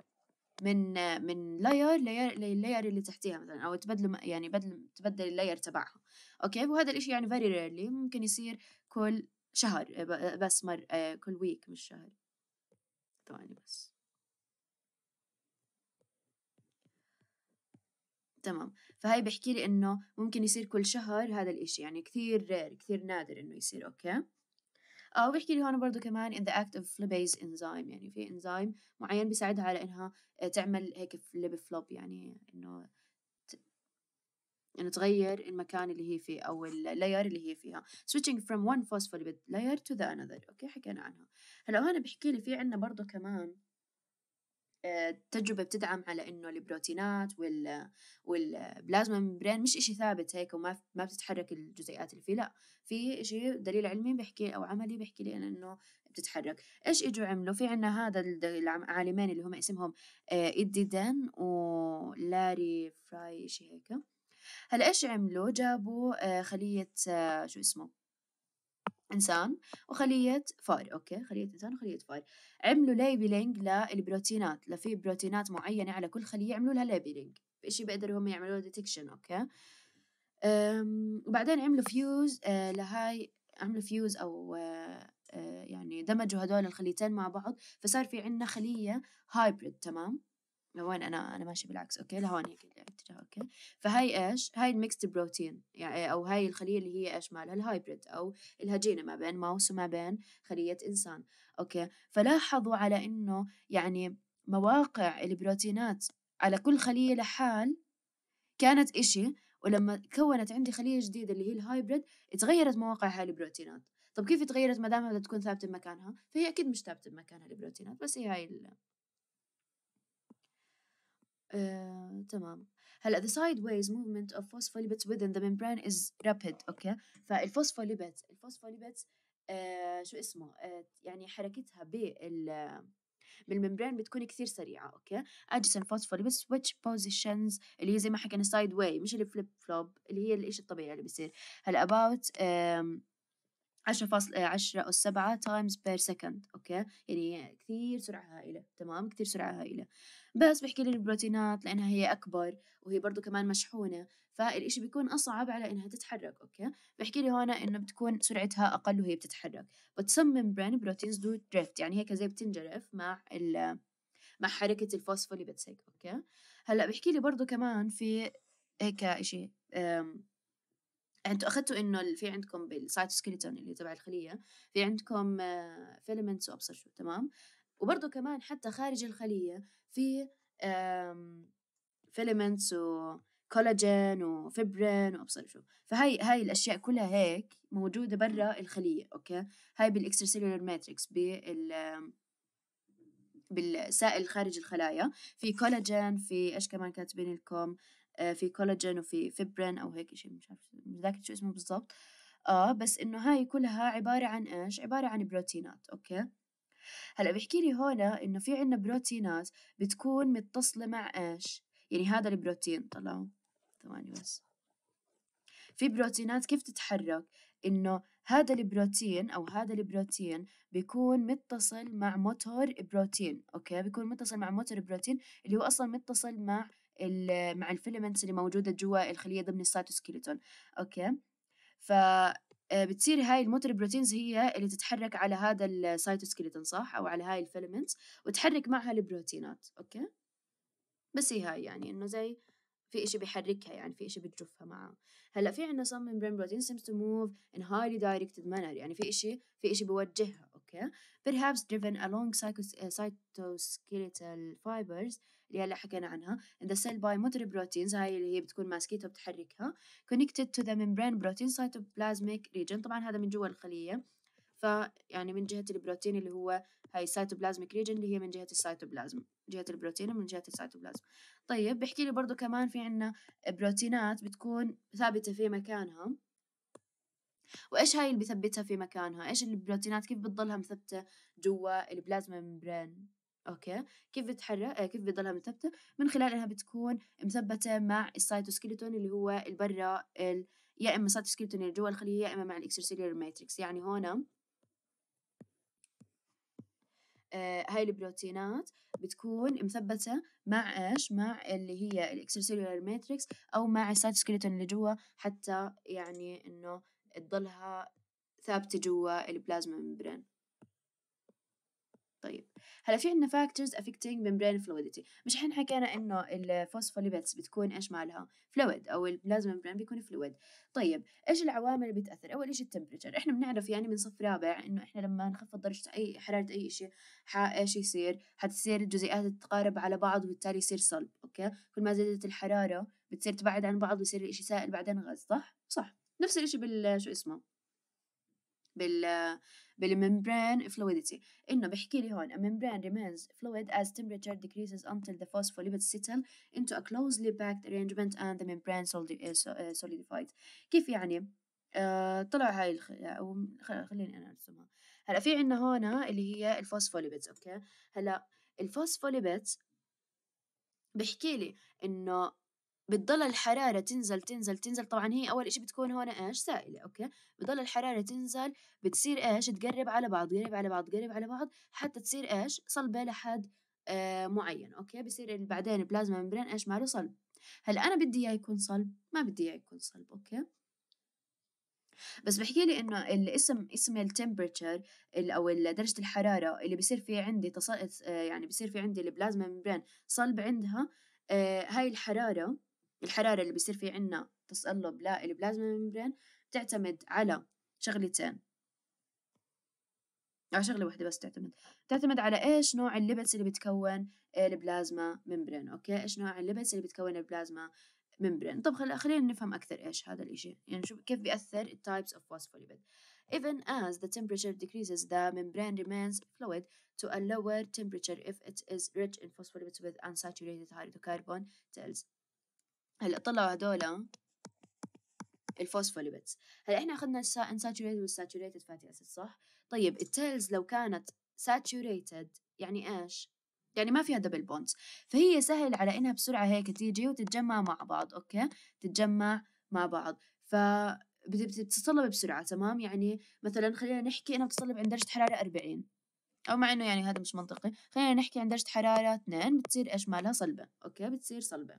من من لاير لاير للاير اللي تحتيها مثلا او تبدل يعني بدل تبدل اللاير تبعها اوكي وهذا الاشي يعني فيري ريرلي ممكن يصير كل شهر بس مر كل ويك مش شهر ثواني بس تمام فهي بحكي لي انه ممكن يصير كل شهر هذا الاشي يعني كثير رير كثير نادر انه يصير اوكي او آه، بيحكي لي هون برضو كمان in the act of flipase enzyme يعني في انزيم معين بيساعدها على انها آه، تعمل هيك فليب فلوب يعني انه انه تغير المكان اللي هي فيه او اللاير اللي هي فيها switching from one phospholipid layer to the another اوكي حكينا عنها هلا هون بحكي لي في عندنا برضو كمان التجربة بتدعم على إنه البروتينات وال والبلازما ممبرين مش إشي ثابت هيك وما ما بتتحرك الجزيئات اللي فيه لا في إشي دليل علمي بيحكي أو عملي بيحكي لي إنه بتتحرك إيش إجوا عملوا في عنا هذا العالمين اللي هم اسمهم آه، إدي دان ولاري فراي شيء هيك هلا إيش عملوا جابوا آه، خلية آه، شو اسمه انسان وخليه فار اوكي خليه انسان وخليه فار عملوا ليبلينج للبروتينات لفي بروتينات معينه على كل خليه عملوا لها ليبلينج شيء بيقدروا هم له ديتكشن اوكي وبعدين عملوا فيوز آه، لهاي عملوا فيوز او آه، آه، يعني دمجوا هدول الخليتين مع بعض فصار في عندنا خليه هايبريد تمام وين انا انا ماشي بالعكس اوكي لهون هيك الاتجاه اوكي فهاي ايش هاي الميكست بروتين يعني او هاي الخليه اللي هي ايش مالها الهايبريد او الهجينه ما بين ماوس وما بين خليه انسان اوكي فلاحظوا على انه يعني مواقع البروتينات على كل خليه لحال كانت إشي ولما كونت عندي خليه جديده اللي هي الهايبريد تغيرت مواقع هاي البروتينات طب كيف تغيرت ما دامها بدها تكون ثابته بمكانها فهي اكيد مش ثابته بمكانها البروتينات بس هي هاي آه، تمام هلا the sideways movement of phospholipids within the membrane is rapid اوكي فالفوسفوليبيدز الفوسفوليبيدز آه شو اسمه آه يعني حركتها بال بالممبران بتكون كثير سريعة اوكي adjacent phospholipids switch positions اللي هي زي ما حكينا سايد واي مش اللي فليب فلوب اللي هي الشيء الطبيعي اللي بيصير هلا about um, عشرة فاصل آه، عشرة أو سبعة تايمز بير سكند أوكي يعني كثير سرعة هائلة تمام كثير سرعة هائلة بس بحكي لي البروتينات لأنها هي أكبر وهي برضو كمان مشحونة فالإشي بيكون أصعب على إنها تتحرك أوكي بحكي لي هون إنه بتكون سرعتها أقل وهي بتتحرك بتصمم برين بروتينز دو دريفت يعني هيك زي بتنجرف مع ال مع حركة الفوسفوليبيدز أوكي هلا بحكي لي برضو كمان في هيك إشي انتوا اخذتوا انه في عندكم بالسايتوسكليتون يعني اللي تبع الخليه في عندكم فيلمنتس وابصر شو تمام وبرضه كمان حتى خارج الخليه في فيلمنتس وكولاجين وفبرين وابصر شو فهي هاي الاشياء كلها هيك موجوده برا الخليه اوكي هاي سيلولر ماتريكس بال بالسائل خارج الخلايا في كولاجين في ايش كمان كاتبين لكم آه، في كولاجين وفي فيبرين او هيك شيء مش عارف مش ذاكر شو اسمه بالضبط اه بس انه هاي كلها عباره عن ايش عباره عن بروتينات اوكي هلا بحكي لي هون انه في عندنا بروتينات بتكون متصله مع ايش يعني هذا البروتين طلعوا ثواني بس في بروتينات كيف تتحرك انه هذا البروتين او هذا البروتين بيكون متصل مع موتور بروتين اوكي بيكون متصل مع موتور بروتين اللي هو اصلا متصل مع مع الفيلمنتس اللي موجوده جوا الخليه ضمن السيتوسكيلتون اوكي ف آه، بتصير هاي الموتر بروتينز هي اللي تتحرك على هذا السيتوسكيلتون صح او على هاي الفيلمنتس وتحرك معها البروتينات اوكي بس هي هاي يعني انه زي في إشي بيحركها يعني في إشي بتجفها معها هلا في عندنا some membrane protein seems to move in highly directed manner يعني في إشي في إشي بوجهها okay? perhaps driven along uh, cytoskeletal fibers اللي هلا حكينا عنها in the cell by motor proteins هاي اللي هي بتكون ماسكيتها بتحركها connected to the membrane protein cytoplasmic region طبعا هذا من جوا الخلية ف يعني من جهة البروتين اللي هو هاي cytoplasmic region اللي هي من جهة السيتوبلازم جهة البروتين من جهة السيتوبلازم طيب بحكي لي برضه كمان في عنا بروتينات بتكون ثابتة في مكانها وايش هاي اللي بثبتها في مكانها ايش البروتينات كيف بتضلها مثبته جوا البلازما ممبرين اوكي كيف بتحرك آه، كيف بتضلها مثبته من خلال انها بتكون مثبته مع السيتوسكيلتون اللي هو البرا ال... يا اما السيتوسكيلتون اللي جوا الخليه يا اما مع الاكسترسيلر ماتريكس يعني هون آه، هاي البروتينات بتكون مثبته مع ايش مع اللي هي الاكسترسيلر ماتريكس او مع السايتوسكلتون اللي جوا حتى يعني انه تضلها ثابتة جوا البلازما ممبرين طيب هلا في عندنا فاكتورز افكتنج ممبرين فلويدتي مش حين حكينا انه الفوسفوليبيدز بتكون ايش مالها فلويد او البلازما ممبرين بيكون فلويد طيب ايش العوامل اللي بتاثر اول شيء التمبريتشر احنا بنعرف يعني من صف رابع انه احنا لما نخفض درجه اي حراره اي شيء ايش يصير حتصير الجزيئات تتقارب على بعض وبالتالي يصير صلب اوكي كل ما زادت الحراره بتصير تبعد عن بعض ويصير الشيء سائل بعدين غاز صح صح نفس الشيء بال شو اسمه بال بالممبران fluidity انه بحكي لي هون a membrane remains fluid as temperature decreases until the phospholipids settle into a closely packed arrangement and the membrane eh, eh, solidified كيف يعني آه طلع هاي الخ... خليني انا ارسمها هلا في عندنا هون اللي هي الفوسفوليبيدز اوكي هلا الفوسفوليبيدز بحكي لي انه بتضل الحرارة تنزل تنزل تنزل طبعا هي أول إشي بتكون هون إيش سائلة أوكي بتضل الحرارة تنزل بتصير إيش تقرب على بعض قرب على بعض قرب على بعض حتى تصير إيش صلبة لحد آه معين أوكي بصير بعدين البلازما ممبرين إيش ماله صلب هلا أنا بدي إياه يكون صلب ما بدي إياه يكون صلب أوكي بس بحكي لي انه الاسم اسم التمبرتشر او درجه الحراره اللي بصير في عندي تص... آه، يعني بصير في عندي البلازما ممبرين صلب عندها آه، هاي الحراره الحراره اللي بيصير في عنا تصلب للبلازما ميمبرين بتعتمد على شغلتين أو آه، شغلة واحدة بس تعتمد تعتمد على إيش نوع اللبس اللي بتكون البلازما ميمبرين أوكي إيش نوع اللبس اللي بتكون البلازما ميمبرين طب خل... خلينا نفهم أكثر إيش هذا الإشي يعني شو كيف بيأثر التايبس of phospholipid even as the temperature decreases the membrane remains fluid to a lower temperature if it is rich in phospholipids with unsaturated hydrocarbon cells هلا طلعوا هدول الفوسفوليبيدز هلا احنا اخذنا ان ساتوريتد والساتوريتد فاتي اسيد صح طيب التيلز لو كانت ساتوريتد يعني ايش يعني ما فيها دبل بوندز فهي سهل على انها بسرعه هيك تيجي وتتجمع مع بعض اوكي تتجمع مع بعض ف بتتصلب بسرعه تمام يعني مثلا خلينا نحكي انها بتتصلب عند درجه حراره 40 او مع انه يعني هذا مش منطقي خلينا نحكي عند درجه حراره 2 بتصير ايش مالها صلبه اوكي بتصير صلبه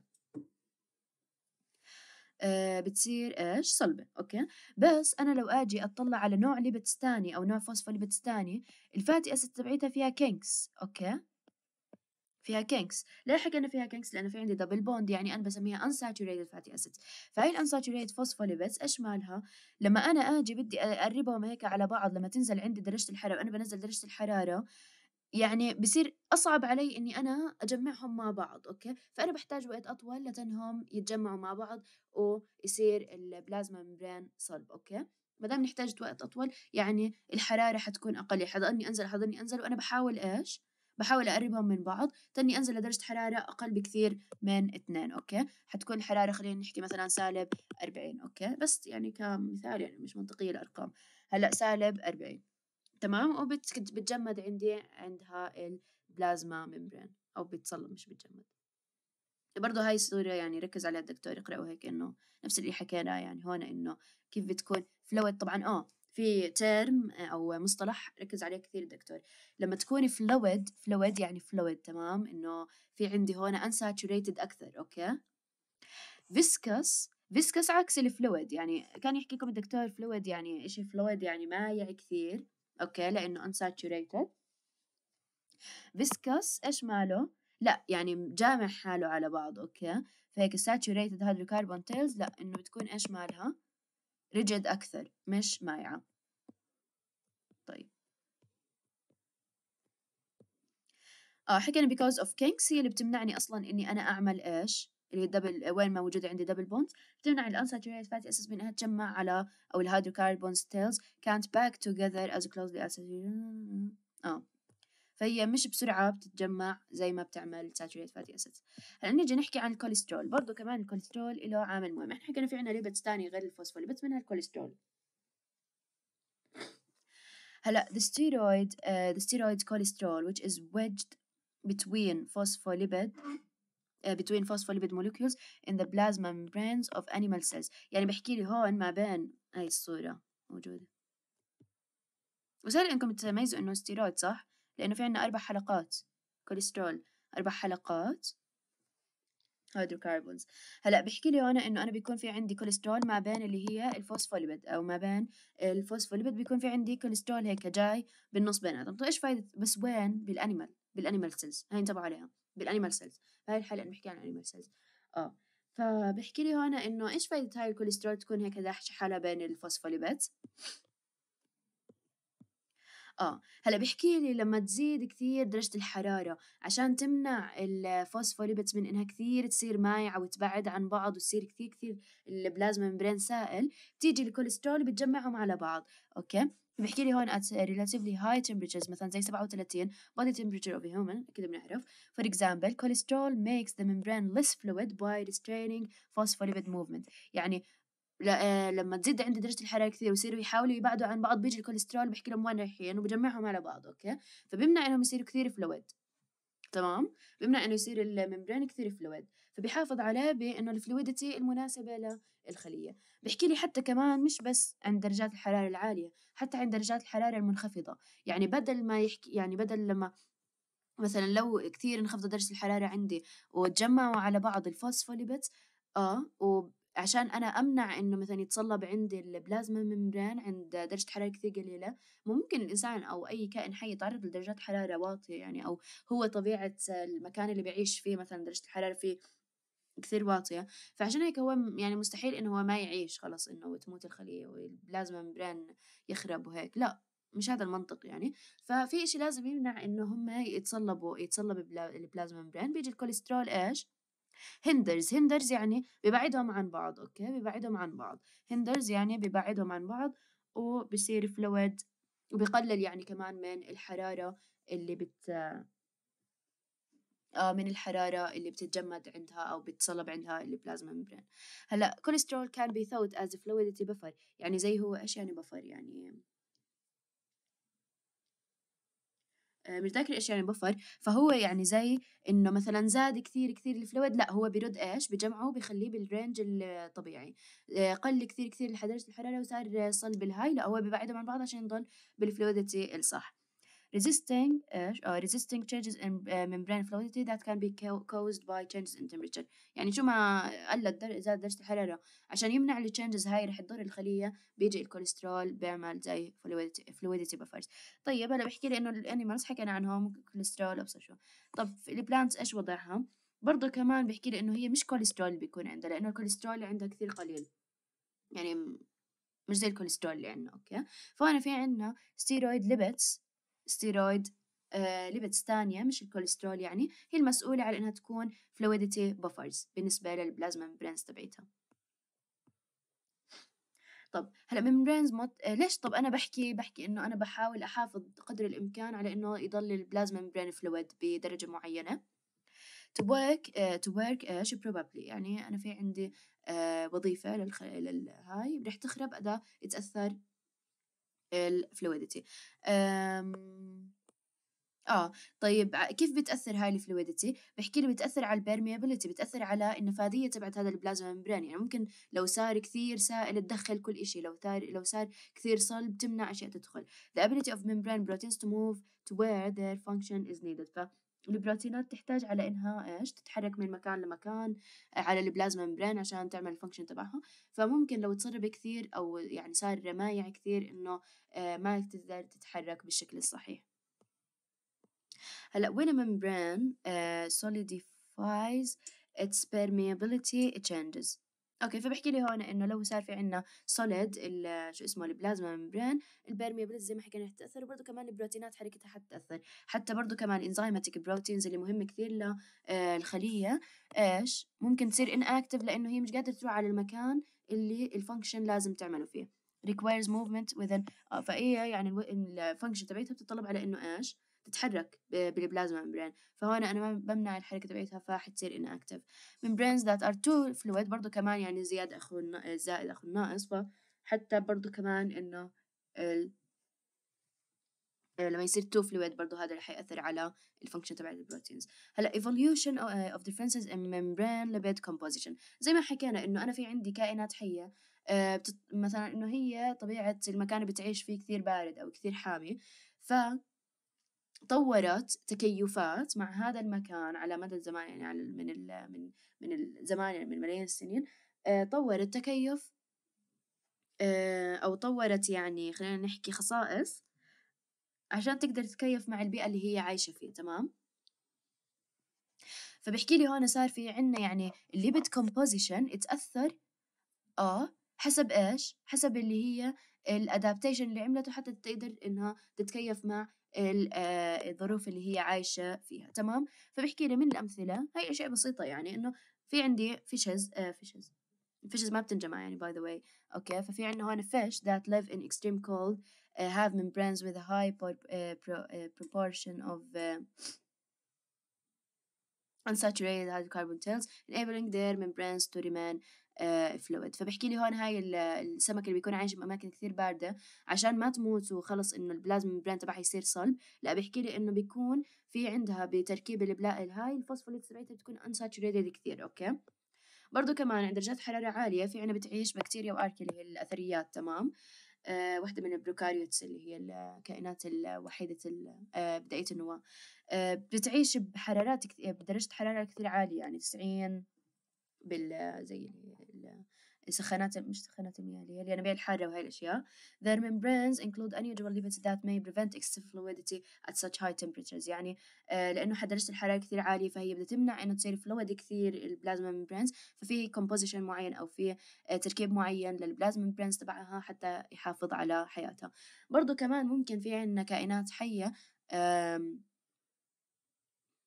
آه، بتصير ايش صلبه اوكي بس انا لو اجي اطلع على نوع ليبتس ثاني او نوع فوسفوليبتس ثاني الفاتي اسيد تبعيتها فيها كينكس اوكي فيها كينكس ليه انا فيها كينكس لانه في عندي دبل بوند يعني انا بسميها unsaturated فاتي اسيد فهي الانساتوريتد فوسفوليبتس ايش مالها لما انا اجي بدي اقربهم هيك على بعض لما تنزل عندي درجه الحراره انا بنزل درجه الحراره يعني بصير اصعب علي اني انا اجمعهم مع بعض اوكي فانا بحتاج وقت اطول لتنهم يتجمعوا مع بعض ويصير البلازما ممبرين صلب اوكي ما دام نحتاج وقت اطول يعني الحراره حتكون اقل حضرني يعني انزل حضرني انزل وانا بحاول ايش بحاول اقربهم من بعض تني انزل لدرجه حراره اقل بكثير من اثنين اوكي حتكون الحراره خلينا نحكي مثلا سالب 40 اوكي بس يعني كمثال يعني مش منطقيه الارقام هلا سالب 40 تمام وبتجمد عندي عندها البلازما ميمبرين أو بتصلب مش بتجمد برضه هاي الصورة يعني ركز عليها الدكتور اقراوا هيك إنه نفس اللي حكيناه يعني هون إنه كيف بتكون فلويد طبعا آه في تيرم أو مصطلح ركز عليه كثير الدكتور لما تكوني فلويد فلويد يعني فلويد تمام إنه في عندي هون unsaturated أكثر أوكي فيسكس فيسكس عكس الفلويد يعني كان يحكي لكم الدكتور فلويد يعني إيش فلويد يعني مايع كثير اوكي لانه unsaturated فيسكس ايش ماله لا يعني جامع حاله على بعض اوكي فهيك saturated hydrocarbon tails لا انه بتكون ايش مالها rigid اكثر مش مايعه طيب اه حكينا because of kinks هي اللي بتمنعني اصلا اني انا اعمل ايش اللي هي الدبل وين ما موجودة عندي دبل بونز تمنع الانساتوريتد فاتي اسس من انها تجمع على او الهيدروكاربون ستيلز كانت باك توجذر از كلوزلي as اه فهي مش بسرعة بتتجمع زي ما بتعمل saturated fatty acids هلا نيجي نحكي عن الكوليسترول برضو كمان الكوليسترول له عامل مهم احنا حكينا في عنا ليبتس تاني غير الفوسفوليبتس منها الكوليسترول هلا the steroid uh, the steroid cholesterol which is wedged between phospholipid آه، between phospholipid molecules in the plasma membranes of animal cells يعني بحكي لي هون ما بين هاي الصورة موجودة وسهل انكم تميزوا انه ستيرويد صح لانه في عندنا اربع حلقات كوليسترول اربع حلقات هيدروكربونز هلا بحكي لي هون انه انا بيكون في عندي كوليسترول ما بين اللي هي الفوسفوليبيد او ما بين الفوسفوليبيد بيكون في عندي كوليسترول هيك جاي بالنص بيناتهم طيب ايش فايده بس وين بالانيمال بالانيمال سيلز هاي انتبهوا عليها بالانيمال سيلز هاي الحلقه اللي بنحكي عن الانيمال سيلز اه فبحكي لي هون انه ايش فايده هاي الكوليسترول تكون هيك حالها بين الفوسفوليبات اه هلا بحكي لي لما تزيد كثير درجه الحراره عشان تمنع الفوسفوليبيدز من انها كثير تصير مايعه وتبعد عن بعض وتصير كثير كثير البلازما ممبرين سائل بتيجي الكوليسترول بتجمعهم على بعض اوكي بحكي لي هون at relatively high temperatures مثلا زي 37 body temperature of a human كده بنعرف for example cholesterol makes the membrane less fluid by restraining phospholipid movement يعني آه، لما تزيد عند درجة الحرارة كثير ويصيروا يحاولوا يبعدوا عن بعض بيجي الكوليسترول بحكي لهم وين رايحين وبجمعهم على بعض اوكي فبيمنع انهم يصيروا كثير فلويد تمام بيمنع انه يصير الممبرين كثير فلويد فبيحافظ عليه بانه الفلويدتي المناسبه للخليه بيحكي لي حتى كمان مش بس عند درجات الحراره العاليه حتى عند درجات الحراره المنخفضه يعني بدل ما يحكي يعني بدل لما مثلا لو كثير انخفض درجه الحراره عندي وتجمعوا على بعض الفوسفوليبت اه وعشان انا امنع انه مثلا يتصلب عندي البلازما ممبران عند درجه حراره كثير قليله ممكن الانسان او اي كائن حي يتعرض لدرجات حراره واطيه يعني او هو طبيعه المكان اللي بيعيش فيه مثلا درجه الحراره فيه كثير واطيه فعشان هيك هو يعني مستحيل انه هو ما يعيش خلص انه تموت الخليه ولازم المبران يخرب وهيك لا مش هذا المنطق يعني ففي إشي لازم يمنع انه هم يتصلبوا يتصلب البلازما ممبرين بيجي الكوليسترول ايش هندرز هندرز يعني ببعدهم عن بعض اوكي ببعدهم عن بعض هندرز يعني ببعدهم عن بعض وبصير فلويد وبقلل يعني كمان من الحراره اللي بت آه، من الحرارة اللي بتتجمد عندها أو بتصلب عندها البلازما ممبرين هلا كوليسترول كان بي ثوت از فلويدتي بفر يعني زي هو إيش يعني بفر يعني آه، مش ايش يعني بفر فهو يعني زي انه مثلا زاد كثير كثير الفلويد لا هو بيرد ايش بجمعه بيخليه بالرينج الطبيعي آه، قل كثير كثير لدرجه الحراره وصار صلب الهاي لا هو ببعدهم عن بعض عشان يضل بالفلويدتي الصح resisting ايش eh, uh, resisting changes in uh, membrane fluidity that can be caused by changes in temperature يعني شو ما قلت در... زاد درجة الحرارة عشان يمنع ال changes هاي رح تضر الخلية بيجي الكوليسترول بيعمل زي fluidity fluidity buffers طيب هلا بحكي لي انه الانيمالز حكينا عنهم كوليسترول ابصر شو طب البلانتس ايش وضعها برضه كمان بحكي لي انه هي مش كوليسترول اللي بيكون عندها لانه الكوليسترول اللي عندها كثير قليل يعني مش زي الكوليسترول اللي عندنا اوكي فهون في عندنا ستيرويد ليبتس ستيرويد آه ليبتس ثانية مش الكوليسترول يعني هي المسؤولة على إنها تكون فلويدتي بافرز بالنسبة للبلازما ممبرينز تبعتها طب هلا ممبرينز مت... آه ليش طب أنا بحكي بحكي إنه أنا بحاول أحافظ قدر الإمكان على إنه يضل البلازما ممبرين فلويد بدرجة معينة to work uh, to work ايش آه، uh, probably يعني انا في عندي uh, وظيفه للخ... للهاي رح تخرب اذا تاثر الفلويدتي آمم، اه طيب كيف بتاثر هاي الفلويدتي بحكي لي بتاثر على البيرميابيلتي بتاثر على النفاذيه تبعت هذا البلازما ممبران يعني ممكن لو صار كثير سائل تدخل كل شيء لو صار لو صار كثير صلب تمنع اشياء تدخل the ability of membrane proteins to move to where their function is needed ف البروتينات تحتاج على انها ايش تتحرك من مكان لمكان آه، على البلازما ممبرين عشان تعمل الفانكشن تبعها فممكن لو تسرب كثير او يعني صار رمايع كثير انه آه، ما تقدر تتحرك بالشكل الصحيح هلا وين a سوليديفايز اتس its permeability changes اوكي فبحكي لي هون انه لو صار في عندنا سوليد شو اسمه البلازما ممبرين البيرميابيلتي زي ما حكينا رح تاثر وبرضه كمان البروتينات حركتها حتتاثر حتى برضه كمان انزيماتيك بروتينز اللي مهم كثير للخليه آه، ايش ممكن تصير ان اكتف لانه هي مش قادره تروح على المكان اللي الفانكشن لازم تعمله فيه requires movement within آه، فهي يعني الفانكشن تبعتها بتطلب على انه ايش تتحرك بالبلازما ممبرين فهون انا بمنع الحركه تبعتها فحتصير ان اكتف membranes ذات ار تو فلويد برضه كمان يعني زياد اخو زائد اخو الناقص فحتى برضه كمان انه ال... لما يصير تو فلويد برضه هذا رح يأثر على الفانكشن تبع البروتينز هلا ايفولوشن اوف ديفرنسز ان membrane lipid كومبوزيشن زي ما حكينا انه انا في عندي كائنات حيه آه، مثلا انه هي طبيعه المكان اللي بتعيش فيه كثير بارد او كثير حامي ف طورت تكيفات مع هذا المكان على مدى الزمان يعني على من ال من من الزمان يعني من ملايين السنين آه، طورت تكيف آه، أو طورت يعني خلينا نحكي خصائص عشان تقدر تتكيف مع البيئة اللي هي عايشة فيها تمام فبحكي لي هون صار في عنا يعني الليبت كومبوزيشن اتأثر اه حسب ايش حسب اللي هي الادابتيشن اللي عملته حتى تقدر انها تتكيف مع آه، الظروف اللي هي عايشه فيها تمام فبحكي لي من الامثله هي اشياء بسيطه يعني انه في عندي فيشز فيشز الفيشز ما بتنجمع يعني باي ذا واي اوكي ففي عندنا هون fish that live in extreme cold هاف آه، have membranes with a high اوف آه، proportion of unsaturated hydrocarbon tails enabling their membranes to remain فلويد آه، فبحكي لي هون هاي السمك اللي بيكون عايش باماكن كثير بارده عشان ما تموت وخلص انه البلازما البلان تبعها يصير صلب لا بحكي لي انه بيكون في عندها بتركيب البلا هاي الفوسفوليت تبعتها بتكون انساتوريتد كثير اوكي برضو كمان عند درجات حرارة عالية في عنا بتعيش بكتيريا وأركي اللي هي الأثريات تمام أه واحدة من البروكاريوتس اللي هي الكائنات الوحيدة أه بداية النواة أه بتعيش بحرارات كثير بدرجة حرارة كثير عالية يعني 90 بال زي السخانات مش سخانات المياه اللي هي الينابيع الحارة وهاي الأشياء their membranes include any unusual lipids that may prevent excessive fluidity at such high temperatures يعني آه لأنه درجة الحرارة كثير عالية فهي بدها تمنع إنه تصير فلويد كثير البلازما membranes ففي composition معين أو في آه، تركيب معين للبلازما membranes تبعها حتى يحافظ على حياتها برضو كمان ممكن في عندنا كائنات حية آه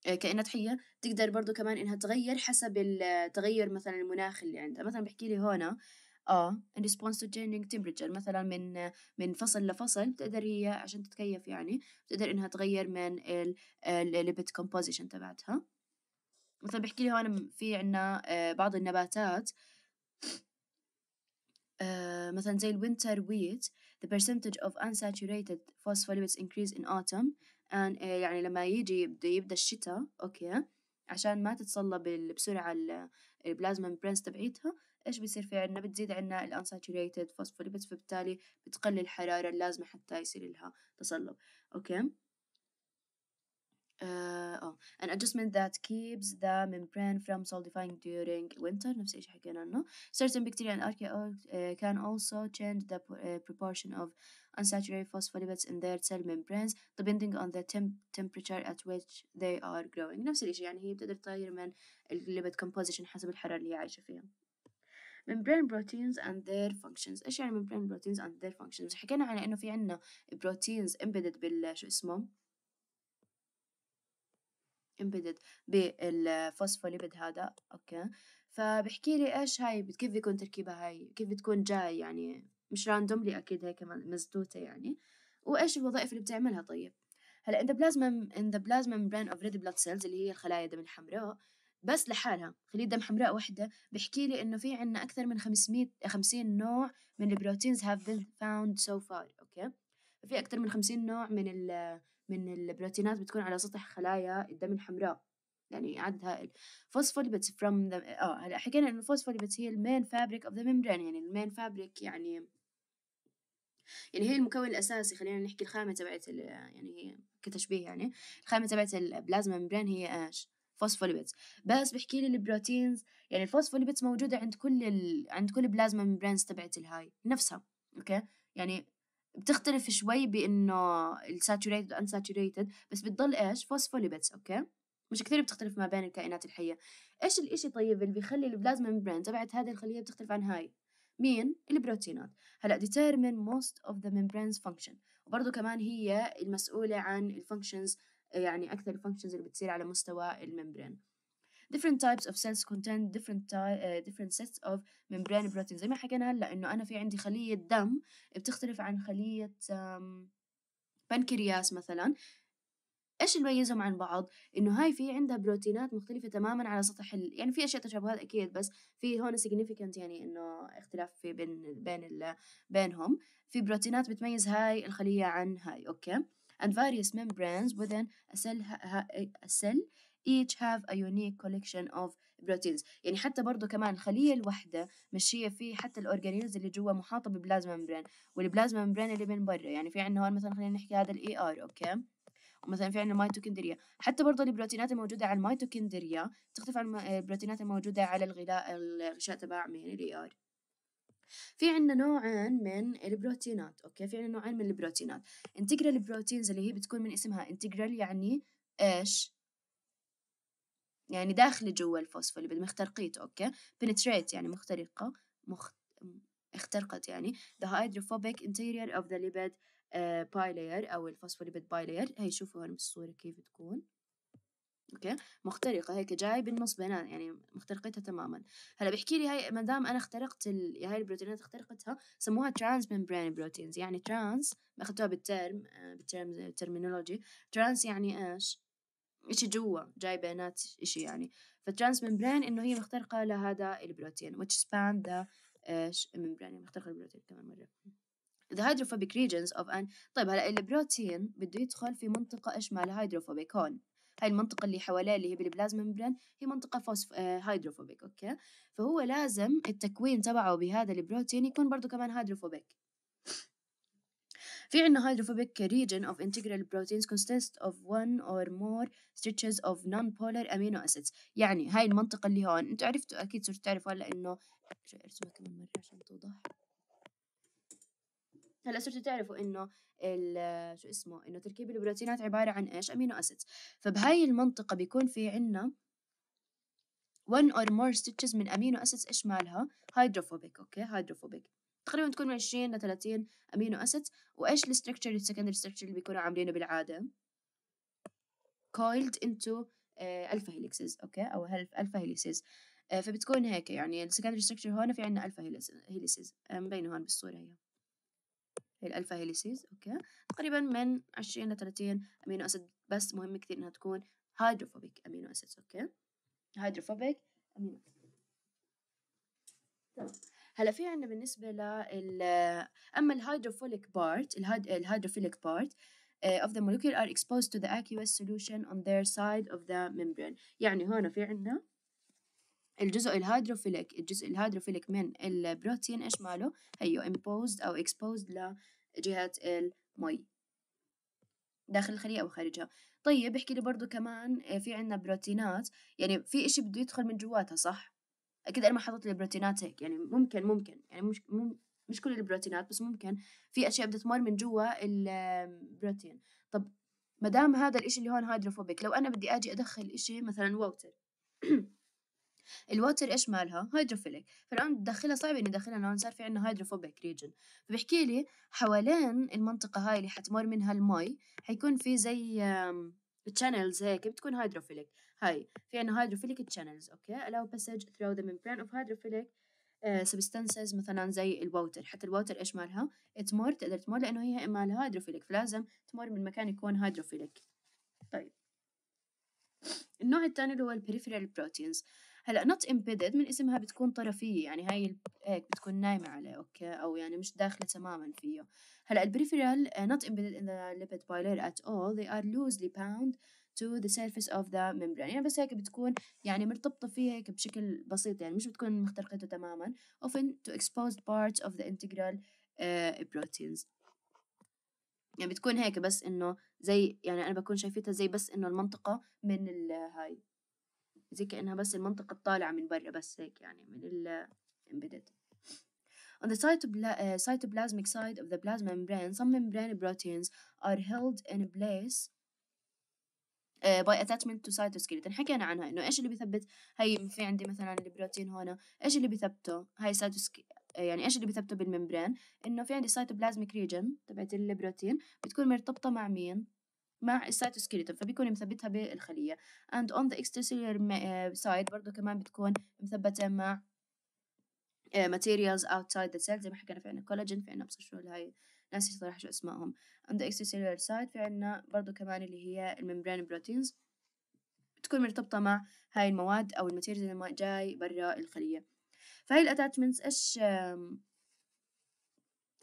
آه، كائنات حية تقدر برضو كمان إنها تغير حسب التغير مثلا المناخ اللي عندها مثلا بحكي لي هنا اه in response to changing temperature مثلا من من فصل لفصل بتقدر هي عشان تتكيف يعني بتقدر انها تغير من الليبت كومبوزيشن تبعتها مثلا بحكي لي هون في عنا آه، بعض النباتات آه، مثلا زي الوينتر ويت the percentage of unsaturated phospholipids increase in autumn أن آه، يعني لما يجي بده يبدا الشتاء اوكي عشان ما تتصلب بسرعه البلازما برينس تبعيتها ايش بيصير في عندنا بتزيد عندنا الانساتوريتد فوسفوليبيدز فبالتالي بتقلل الحراره اللازمه حتى يصير لها تصلب اوكي Uh oh, an adjustment that keeps the membrane from solidifying during winter نفس الشيء حكينا عنه certain bacteria and archaea uh, can also change the uh, proportion of unsaturated phospholipids in their cell membranes depending on the temp temperature at which they are growing نفس الشيء يعني هي بتقدر تغير من lipid composition حسب الحرارة اللي عايشة فيها membrane proteins and their functions ايش يعني membrane proteins and their functions حكينا على انه في عندنا proteins embedded بال شو اسمه امبيدد بالفوسفوليبيد هذا اوكي فبحكي لي ايش هاي كيف بيكون تركيبها هاي كيف بتكون جاي يعني مش راندوملي اكيد هيك مزدوته يعني وايش الوظائف اللي بتعملها طيب هلا ان ذا بلازما ان ذا بلازما مبرين اوف ريد بلاد سيلز اللي هي الخلايا الدم الحمراء بس لحالها خلية دم حمراء وحدة بحكي لي إنه في عنا أكثر من 500 50 نوع من البروتينز هاف بين فاوند سو فار أوكي في أكثر من 50 نوع من ال من البروتينات بتكون على سطح خلايا الدم الحمراء يعني عدد هائل فوسفوليبيدز فروم اه هلا حكينا انه الفوسفوليبيدز هي المين فابريك اوف ذا ميمبرين يعني المين فابريك يعني يعني هي المكون الاساسي خلينا نحكي الخامه تبعت يعني كتشبيه يعني الخامه تبعت البلازما ميمبرين هي ايش فوسفوليبيدز بس بحكي لي البروتينز يعني الفوسفوليبيدز موجوده عند كل ال... عند كل البلازما ميمبرينز تبعت الهاي نفسها اوكي يعني بتختلف شوي بانه الساتوريتد وان ساتوريتد بس بتضل ايش فوسفوليبيدز اوكي مش كثير بتختلف ما بين الكائنات الحيه ايش الاشي طيب اللي بيخلي البلازما ممبرين تبعت هذه الخليه بتختلف عن هاي مين البروتينات هلا ديتيرمين موست اوف ذا ميمبرينز فانكشن وبرضه كمان هي المسؤوله عن الفانكشنز يعني اكثر الفانكشنز اللي بتصير على مستوى الممبرين different types of cells contain different uh, different sets of membrane protein زي ما حكينا هلا انه انا في عندي خليه دم بتختلف عن خليه بنكرياس مثلا ايش اللي بيميزهم عن بعض انه هاي في عندها بروتينات مختلفه تماما على سطح ال... يعني في اشياء تشابهات اكيد بس في هون سيجنيفيكانت يعني انه اختلاف في بين بين ال... بينهم في بروتينات بتميز هاي الخليه عن هاي اوكي and various membranes within a cell, a cell each have a unique collection of proteins يعني حتى برضه كمان الخلية الواحدة مش هي في حتى الأورجانيز اللي جوا محاطة ببلازما ممبرين والبلازما ممبرين اللي من برا يعني في عندنا هون مثلا خلينا نحكي هذا الاي ار اوكي ومثلا في عندنا ميتوكندريا حتى برضه البروتينات الموجودة على الميتوكندريا تختلف عن البروتينات الموجودة على الغذاء الغشاء تبع مين يعني الاي ار في عندنا نوعين من البروتينات اوكي في عندنا نوعين من البروتينات انتجرال بروتينز اللي هي بتكون من اسمها انتجرال يعني ايش يعني داخل جوا الفوسفوليبيد مخترقيته أوكي penetrate يعني مخترقة مخ... اخترقت يعني the hydrophobic interior of the lipid آه، bilayer أو الفوسفوليبيد bilayer هي شوفوا هون بالصورة كيف تكون اوكي مخترقه هيك جاي بالنص بينها يعني مخترقتها تماما هلا بحكي لي هاي ما دام انا اخترقت ال... هاي البروتينات اخترقتها سموها ترانس ممبرين بروتينز يعني ترانس اخذتوها بالترم آه، بالترم ترمينولوجي ترانس يعني ايش إشي جوا جاي بيانات إشي يعني فالترانس ممبرين إنه هي مخترقة لهذا البروتين which span the إيش آه، membrane مخترقة البروتين كمان مرة the hydrophobic regions of an طيب هلا البروتين بده يدخل في منطقة إيش مالها هيدروفوبيك هون هاي المنطقة اللي حواليه اللي هي بالبلازما ممبرين هي منطقة فوسف... هيدروفوبيك آه، أوكي فهو لازم التكوين تبعه بهذا البروتين يكون برضه كمان هيدروفوبيك في عنا hydrophobic region of integral proteins consist of one or more stretches of non-polar amino acids يعني هاي المنطقة اللي هون انتوا عرفتوا اكيد صرتوا تعرفوا هلا انه ارسمها كمان مرة عشان توضح هلا صرتوا تعرفوا انه ال شو اسمه انه تركيب البروتينات عبارة عن ايش امينو اسيدز فبهاي المنطقة بيكون في عنا one or more stitches من amino acids إيش مالها؟ hydrophobic أوكي okay? hydrophobic تقريبا تكون من 20 ل 30 امينو اسيد وايش الستركتشر السكندري ستركتشر اللي بيكونوا عاملينه بالعاده coiled into الفا آه، هيليكسز اوكي او الفا آه، هيليسز فبتكون هيك يعني السكندري ستركتشر هون في عندنا الفا هيليسز مبينه هون بالصوره هي هي الالفا هيليسز اوكي تقريبا من 20 ل 30 امينو اسيد بس مهم كثير انها تكون هيدروفوبيك امينو اسيدز اوكي هيدروفوبيك امينو اسيد هلا في عندنا بالنسبة ل أما الهيدروفيليك بارت الهيدروفيليك بارت آه، of the molecule are exposed to the aqueous solution on their side of the membrane يعني هون في عندنا الجزء الهيدروفيليك الجزء الهيدروفيليك من البروتين ايش ماله هيو imposed او exposed لجهة المي داخل الخلية أو خارجها طيب بحكي لي برضو كمان آه، في عندنا بروتينات يعني في إشي بده يدخل من جواتها صح اكيد انا ما حطيت البروتينات هيك يعني ممكن ممكن يعني مش مش كل البروتينات بس ممكن في اشياء بدها تمر من جوا البروتين طب ما دام هذا الاشي اللي هون هيدروفوبيك لو انا بدي اجي ادخل اشي مثلا ووتر الووتر ايش مالها؟ هيدروفيليك، فالان تدخلها صعب اني ادخلها لانه صار في عندنا هيدروفوبيك ريجن، فبحكي لي حوالين المنطقة هاي اللي حتمر منها المي حيكون في زي تشانلز هيك بتكون هيدروفيليك، هاي في عنا hydrophilic channels اوكي allow passage through the membrane of hydrophilic آه، substances مثلا زي الووتر حتى الووتر ايش مالها تمر تقدر تمر لانه هي مالها هيدروفيليك فلازم تمر من مكان يكون هيدروفيليك طيب النوع الثاني اللي هو البريفيرال بروتينز هلا نوت امبيدد من اسمها بتكون طرفيه يعني هاي هيك بتكون نايمه عليه اوكي او يعني مش داخله تماما فيه هلا البريفيرال نوت امبيدد ان ذا ليبيد bilayer at all they are loosely bound to the surface of the membrane يعني بس هيك بتكون يعني مرتبطة فيها هيك بشكل بسيط يعني مش بتكون مخترقته تماما often to exposed parts of the integral uh, proteins يعني بتكون هيك بس انه زي يعني انا بكون شايفتها زي بس انه المنطقة من هاي زي كأنها بس المنطقة الطالعة من برا بس هيك يعني من ال embedded On the آه، cytoplasmic side of the plasma membrane, some membrane proteins are held in place باي اتاتمنت تو سايتوسكلتن حكينا عنها انه ايش اللي بيثبت هي في عندي مثلا البروتين هون ايش اللي بيثبته هاي سايتوسكي آه، يعني ايش اللي بيثبته بالممبران انه في عندي سايتوبلازميك ريجن تبعت البروتين بتكون مرتبطه مع مين مع السيتوسكيلتون فبيكون مثبتها بالخليه اند اون ذا اكستريسيلر سايد برضه كمان بتكون مثبته مع آه، materials outside the cell زي ما حكينا في عندنا كولاجين في عندنا ابصر شو هاي ناسي صراحة شو اسمائهم عند extracellular سايت في عنا برضو كمان اللي هي الممبران بروتينز بتكون مرتبطة مع هاي المواد أو الماتيريال اللي جاي برا الخلية فهاي الاتاتشمنتس إيش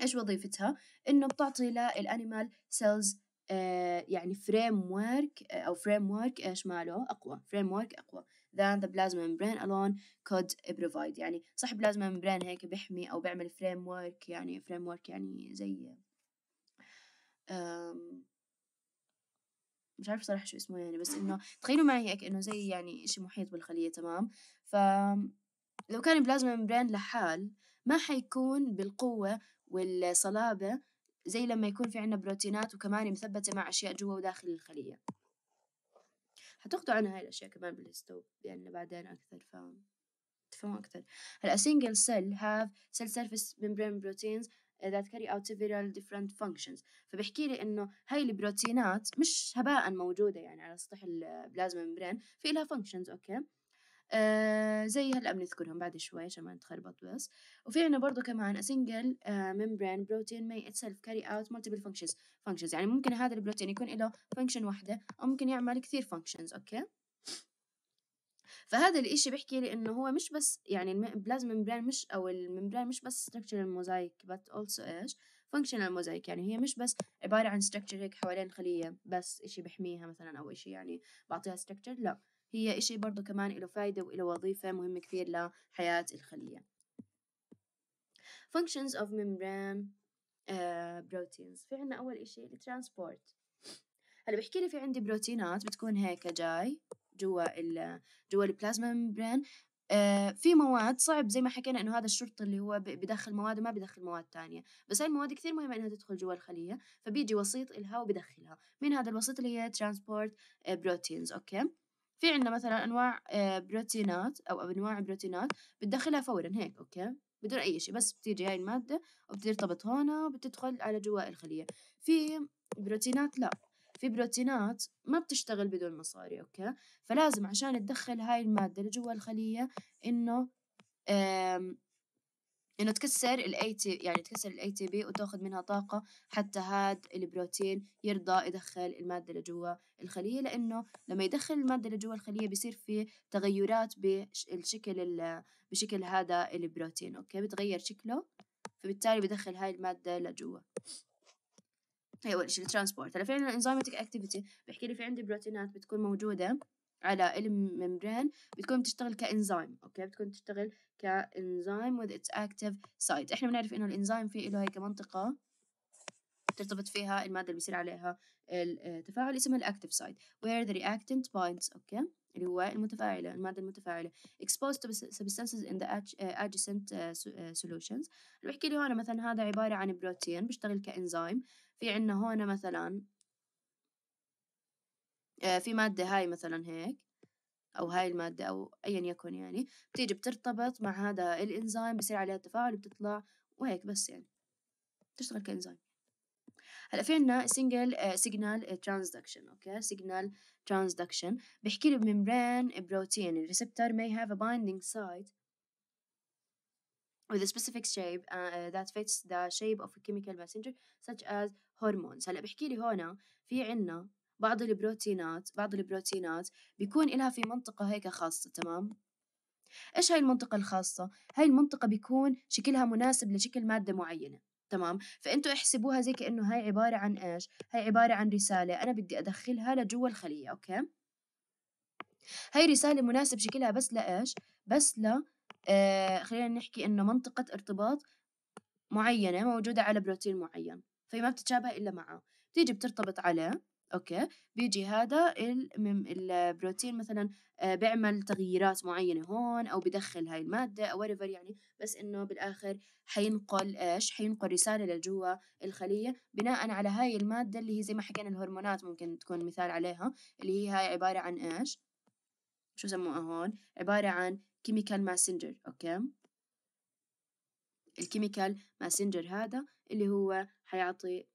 إيش وظيفتها؟ إنه بتعطي للأنيمال سيلز آه، يعني فريم ورك آه، أو فريم ورك إيش ماله أقوى فريم ورك أقوى than the plasma membrane alone could provide يعني صح بلازما membrane هيك بيحمي أو بيعمل فريم ورك يعني فريم ورك يعني زي مش عارف صراحة شو اسمه يعني بس إنه تخيلوا معي هيك إنه زي يعني إشي محيط بالخلية تمام ف لو كان بلازما ممبرين لحال ما حيكون بالقوة والصلابة زي لما يكون في عنا بروتينات وكمان مثبتة مع أشياء جوا وداخل الخلية حتاخذوا عنها هاي الأشياء كمان بالستوب يعني بعدين أكثر ف تفهموا أكثر هلا سينجل single cell have cell surface membrane proteins that carry out several different functions فبحكي لي انه هاي البروتينات مش هباء موجوده يعني على سطح البلازما ميمبرين في لها functions اوكي آه، زي هلا بنذكرهم بعد شوي عشان ما نتخربط بس وفي عنا برضه كمان سنجل آه، membrane بروتين may itself carry out multiple functions functions يعني ممكن هذا البروتين يكون له فانكشن واحدة أو ممكن يعمل كثير functions أوكي فهذا الإشي بحكي لي إنه هو مش بس يعني البلازما ممبران مش أو الممبران مش بس structural mosaic but also إيش functional mosaic يعني هي مش بس عبارة عن structure هيك حوالين خلية بس إشي بحميها مثلا أو إشي يعني بعطيها structure لا هي إشي برضو كمان إله فايدة وإله وظيفة مهم كثير لحياة الخلية functions of membrane uh, proteins في عنا أول إشي الترانسبورت هلا بحكي لي في عندي بروتينات بتكون هيك جاي جوا ال جوا البلازما آه، ممبرين في مواد صعب زي ما حكينا انه هذا الشرط اللي هو بدخل مواد وما بدخل مواد تانية بس هاي المواد كثير مهمة انها تدخل جوا الخلية فبيجي وسيط الها وبدخلها مين هذا الوسيط اللي هي ترانسبورت آه، بروتينز اوكي في عندنا مثلا انواع آه، بروتينات او انواع بروتينات بتدخلها فورا هيك اوكي بدون اي شيء بس بتيجي هاي الماده وبترتبط هون وبتدخل على جوا الخليه في بروتينات لا في بروتينات ما بتشتغل بدون مصاري اوكي فلازم عشان تدخل هاي الماده لجوا الخليه انه إنه تكسر الاي تي يعني تكسر الاي تي بي وتاخذ منها طاقة حتى هاد البروتين يرضى يدخل المادة لجوا الخلية لأنه لما يدخل المادة لجوا الخلية بيصير في تغيرات بالشكل بشكل هذا البروتين أوكي بتغير شكله فبالتالي بدخل هاي المادة لجوا هي أول شيء الترانسبورت هلا في عندنا انزيماتيك اكتيفيتي بحكي لي في عندي بروتينات بتكون موجودة على الممبرين بتكون بتشتغل كإنزيم أوكي بتكون تشتغل كإنزيم with its active site إحنا بنعرف إنه الإنزيم في له هيك منطقة ترتبط فيها المادة اللي بيصير عليها التفاعل آه، اسمها الأكتيف سايت where the reactant binds أوكي اللي هو المتفاعلة المادة المتفاعلة exposed to substances in the آه، adjacent آه، solutions اللي بحكي لي هون مثلا هذا عبارة عن بروتين بيشتغل كإنزيم في عنا هون مثلا آه، في مادة هاي مثلا هيك أو هاي المادة أو أيا يكن يعني بتيجي بترتبط مع هذا الإنزيم بصير عليها تفاعل بتطلع وهيك بس يعني بتشتغل كإنزيم هلا في عنا سينجل سيجنال ترانزدكشن اوكي سيجنال ترانزدكشن بحكي لي بممبرين بروتين الريسبتر may have a binding site with a specific shape uh, uh, that fits the shape of a chemical messenger such as hormones هلا بحكي لي هون في عنا بعض البروتينات بعض البروتينات بيكون إلها في منطقة هيك خاصة تمام إيش هاي المنطقة الخاصة؟ هاي المنطقة بيكون شكلها مناسب لشكل مادة معينة تمام فانتوا احسبوها زي كانه هاي عباره عن ايش هاي عباره عن رساله انا بدي ادخلها لجوا الخليه اوكي هاي رساله مناسب شكلها بس لايش بس ل آه خلينا نحكي انه منطقه ارتباط معينه موجوده على بروتين معين فهي ما بتتشابه الا معه بتيجي بترتبط عليه اوكي بيجي هذا البروتين مثلا آه، بيعمل تغييرات معينه هون او بدخل هاي الماده او ايفر يعني بس انه بالاخر حينقل ايش حينقل رساله لجوا الخليه بناء على هاي الماده اللي هي زي ما حكينا الهرمونات ممكن تكون مثال عليها اللي هي هاي عباره عن ايش شو سموها هون عباره عن كيميكال ماسنجر اوكي الكيميكال ماسنجر هذا اللي هو حيعطي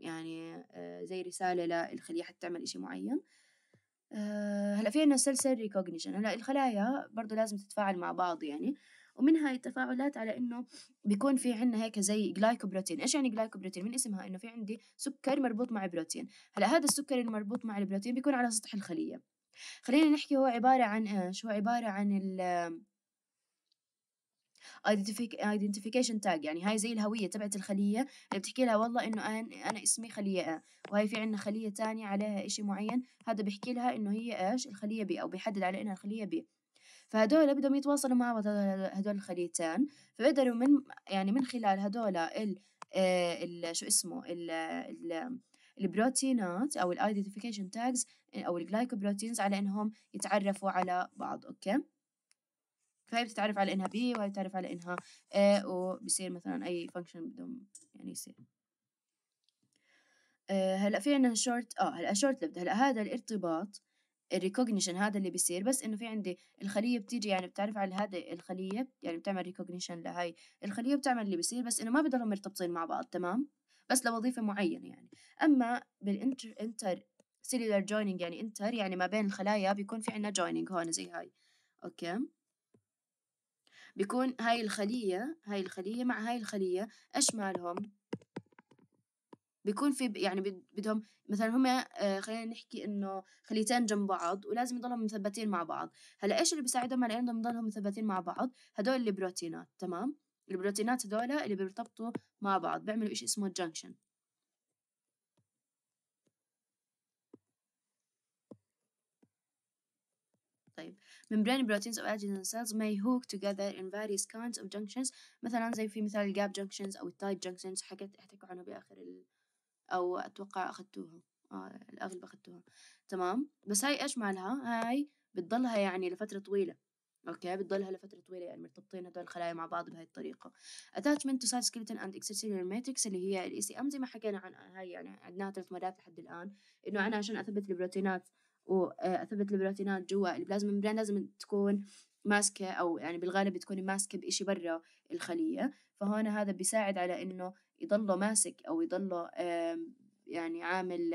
يعني آه، زي رسالة للخلية حتى تعمل إشي معين آه، هلا في عندنا سلسلة ريكوجنيشن هلا الخلايا برضه لازم تتفاعل مع بعض يعني ومن هاي التفاعلات على انه بيكون في عندنا هيك زي جلايكوبروتين ايش يعني جلايكوبروتين من اسمها انه في عندي سكر مربوط مع بروتين هلا هذا السكر المربوط مع البروتين بيكون على سطح الخليه خلينا نحكي هو عباره عن ايش هو عباره عن ايدنتيفيكيشن تاج يعني هاي زي الهويه تبعت الخليه اللي بتحكي لها والله انه انا انا اسمي خليه ا وهي في عندنا خليه ثانيه عليها إشي معين هذا بيحكي لها انه هي ايش الخليه بي او بيحدد على انها الخليه بي فهدول بدهم يتواصلوا مع بعض هدول الخليتان فبقدروا من يعني من خلال هدول ال, آه، ال شو اسمه ال, ال البروتينات او الايدنتيفيكيشن تاجز او الجلايكوبروتينز على انهم يتعرفوا على بعض اوكي فهي بتتعرف على انها بي وهي بتتعرف على انها اي وبصير مثلا اي فانكشن بدهم يعني يصير هلا في عندنا شورت اه هلا شورت لفت هلا هذا الارتباط الريكوجنيشن هذا اللي بيصير بس انه في عندي الخليه بتيجي يعني بتعرف على هذا الخليه يعني بتعمل ريكوجنيشن لهي الخليه بتعمل اللي بيصير بس انه ما بضلوا مرتبطين مع بعض تمام بس لوظيفه معينه يعني اما بالانتر انتر سيلولار جوينينج يعني انتر يعني ما بين الخلايا بيكون في عندنا جوينينج هون زي هاي اوكي بيكون هاي الخلية هاي الخلية مع هاي الخلية إيش مالهم بيكون في يعني بدهم مثلا هم آه، خلينا نحكي انه خليتين جنب بعض ولازم يضلهم مثبتين مع بعض هلا ايش اللي بيساعدهم على انهم يضلهم مثبتين مع بعض هدول البروتينات تمام البروتينات هدول اللي بيرتبطوا مع بعض بيعملوا إشي اسمه جانكشن membrane proteins of adjacent cells may hook together in various kinds of junctions مثلا زي في مثال الجاب junctions أو التايت junctions حكيت احتكوا عنها بآخر ال... أو أتوقع أخذتوها آه الأغلب أخذتوها تمام بس هاي إيش مالها هاي بتضلها يعني لفترة طويلة اوكي بتضلها لفتره طويله يعني مرتبطين هدول الخلايا مع بعض بهي الطريقه attachment to cytoskeleton and extracellular matrix اللي هي الاي سي ام زي ما حكينا عن هاي يعني عدناها ثلاث مرات لحد الان انه انا عشان اثبت البروتينات واثبت البروتينات جوا البلازما يعني ممبرين لازم تكون ماسكه او يعني بالغالب تكون ماسكه بإشي برا الخليه فهون هذا بيساعد على انه يضله ماسك او يضله يعني عامل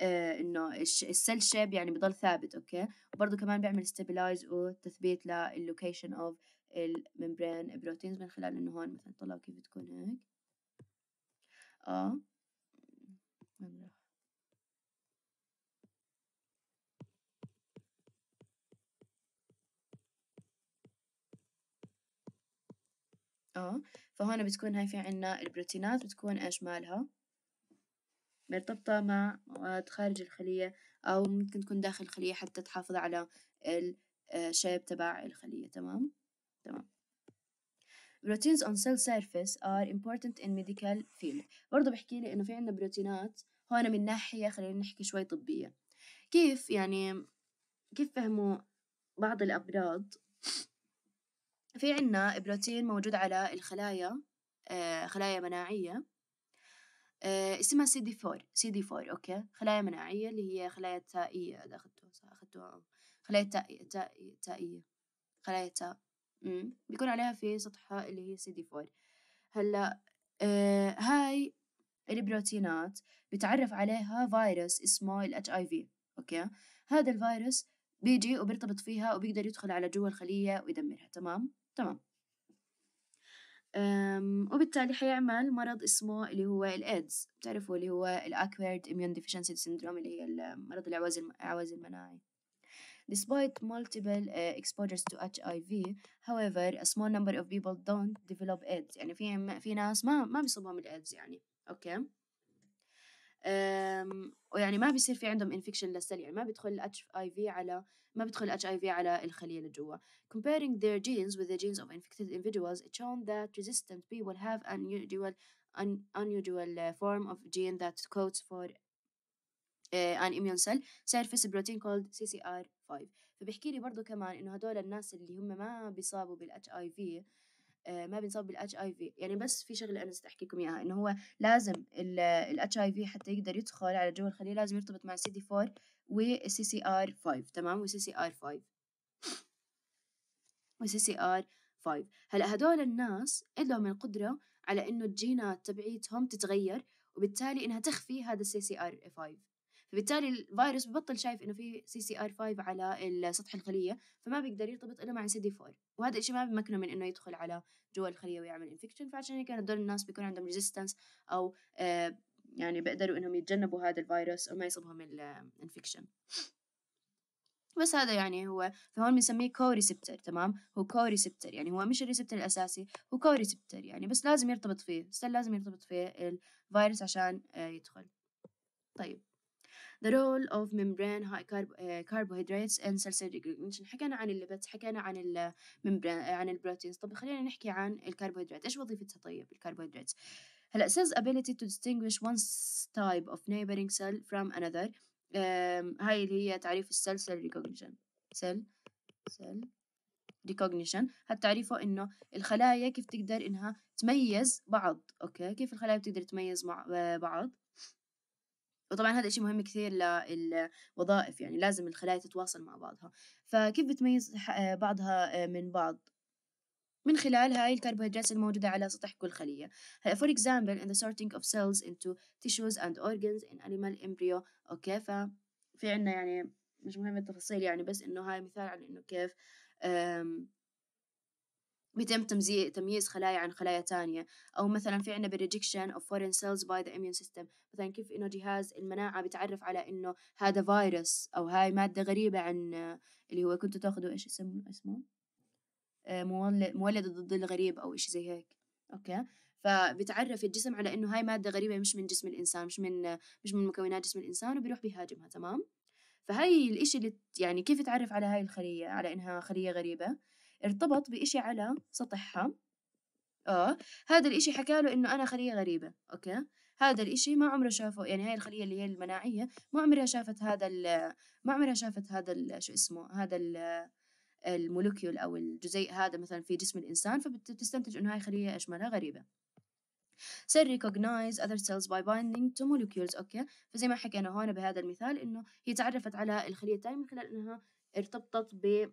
آه، انه السيل شيب يعني بضل ثابت اوكي وبرضه كمان بيعمل ستابلايز وتثبيت للوكيشن اوف الممبرين بروتينز من خلال انه هون مثلا طلعوا كيف تكون هيك اه آه فهون بتكون هاي في عنا البروتينات بتكون ايش مالها مرتبطة مع مواد خارج الخلية أو ممكن تكون داخل الخلية حتى تحافظ على الشيب آه، تبع الخلية تمام تمام Proteins on cell surface are important in medical field برضه بحكي لي إنه في عنا بروتينات هون من ناحية خلينا نحكي شوي طبية كيف يعني كيف فهموا بعض الأمراض في عنا بروتين موجود على الخلايا آه، خلايا مناعية آه، اسمها سي دي فور سي دي فور اوكي خلايا مناعية اللي هي خلايا تائية اذا اخذتوها اخذتوها آه، خلايا تائية تائية تائية خلايا تاء بيكون عليها في سطحها اللي هي سي دي فور هلا هاي البروتينات بتعرف عليها فيروس اسمه ال اتش اي في اوكي هذا الفيروس بيجي وبيرتبط فيها وبيقدر يدخل على جوا الخلية ويدمرها تمام تمام وبالتالي حيعمل مرض اسمه اللي هو الايدز بتعرفوا اللي هو الاكويرد اميون ديفيشنسي سيندروم اللي هي مرض العواز العواز المناعي Despite multiple uh, exposures to HIV, however, a small number of people don't develop AIDS. يعني في في ناس ما ما بيصابوا الإيدز يعني، أوكي؟ okay. ويعني ما بيصير في عندهم انفكشن للسل يعني ما بيدخل الاتش اي في على ما بيدخل الاتش اي في على الخليه اللي جوا comparing their genes with the genes of infected individuals it shown that resistant people have unusual an unusual form of gene that codes for uh, an immune cell surface protein called CCR5 فبيحكي لي برضو كمان انه هدول الناس اللي هم ما بيصابوا بالاتش اي في آه، ما بينصاب بالاتش اي في يعني بس في شغله انا نسيت احكي لكم اياها انه هو لازم الاتش اي في حتى يقدر يدخل على جو الخليه لازم يرتبط مع سي دي 4 والسي سي ار 5 تمام والسي سي ار 5 والسي سي ار 5 هلا هدول الناس عندهم القدره على انه الجينات تبعيتهم تتغير وبالتالي انها تخفي هذا السي سي ار 5 فبالتالي الفيروس ببطل شايف انه في سي سي ار 5 على سطح الخليه فما بيقدر يرتبط الا مع سي دي 4 وهذا الشيء ما بيمكنه من انه يدخل على جوا الخليه ويعمل انفكشن فعشان هيك هدول الناس بيكون عندهم ريزيستنس او آه، يعني بيقدروا انهم يتجنبوا هذا الفيروس وما يصيبهم الانفكشن آه، بس هذا يعني هو فهون بنسميه كو ريسبتر تمام هو كو ريسبتر يعني هو مش الريسبتر الاساسي هو كو ريسبتر يعني بس لازم يرتبط فيه بس لازم يرتبط فيه الفيروس عشان آه، يدخل طيب The role of membrane high carb, uh, carbohydrates and cell cell recognition حكينا عن الليبيدز حكينا عن الممبران آه، عن البروتينز طب خلينا نحكي عن الكربوهيدرات ايش وظيفتها طيب الكربوهيدرات هلا says ability to distinguish one type of neighboring cell from another um, هاي اللي هي تعريف السيل سيل ريكوجنيشن سيل سيل ريكوجنيشن هالتعريفه انه الخلايا كيف تقدر انها تميز بعض اوكي كيف الخلايا بتقدر تميز مع آه، بعض وطبعا هذا شيء مهم كثير للوظائف يعني لازم الخلايا تتواصل مع بعضها فكيف بتميز آه، بعضها آه، من بعض من خلال هاي الكربوهيدرات الموجودة على سطح كل خلية. For example, in the sorting of cells into tissues and organs in animal embryo. أوكي ففي عنا يعني مش مهم التفاصيل يعني بس إنه هاي مثال على إنه كيف بيتم تمييز خلايا عن خلايا تانية أو مثلا في عنا بالريجكشن of foreign cells by the immune system مثلا كيف إنه جهاز المناعة بتعرف على إنه هذا فيروس أو هاي مادة غريبة عن اللي هو كنتوا تاخذوا إيش اسمه اسمه مولد مولد ضد الغريب أو إشي زي هيك أوكي فبتعرف الجسم على إنه هاي مادة غريبة مش من جسم الإنسان مش من مش من مكونات جسم الإنسان وبيروح بيهاجمها تمام فهاي الإشي اللي يعني كيف تعرف على هاي الخلية على إنها خلية غريبة ارتبط بإشي على سطحها اه هذا الإشي حكى له إنه أنا خلية غريبة أوكي هذا الإشي ما عمره شافه يعني هاي الخلية اللي هي المناعية ما عمرها شافت هذا ما عمرها شافت هذا شو اسمه هذا المولوكيول أو الجزيء هذا مثلا في جسم الإنسان فبتستنتج إنه هاي خلية إيش مالها غريبة سر recognize other cells by binding to molecules اوكي فزي ما حكينا هون بهذا المثال انه هي تعرفت على الخليه الثانيه من خلال انها ارتبطت ب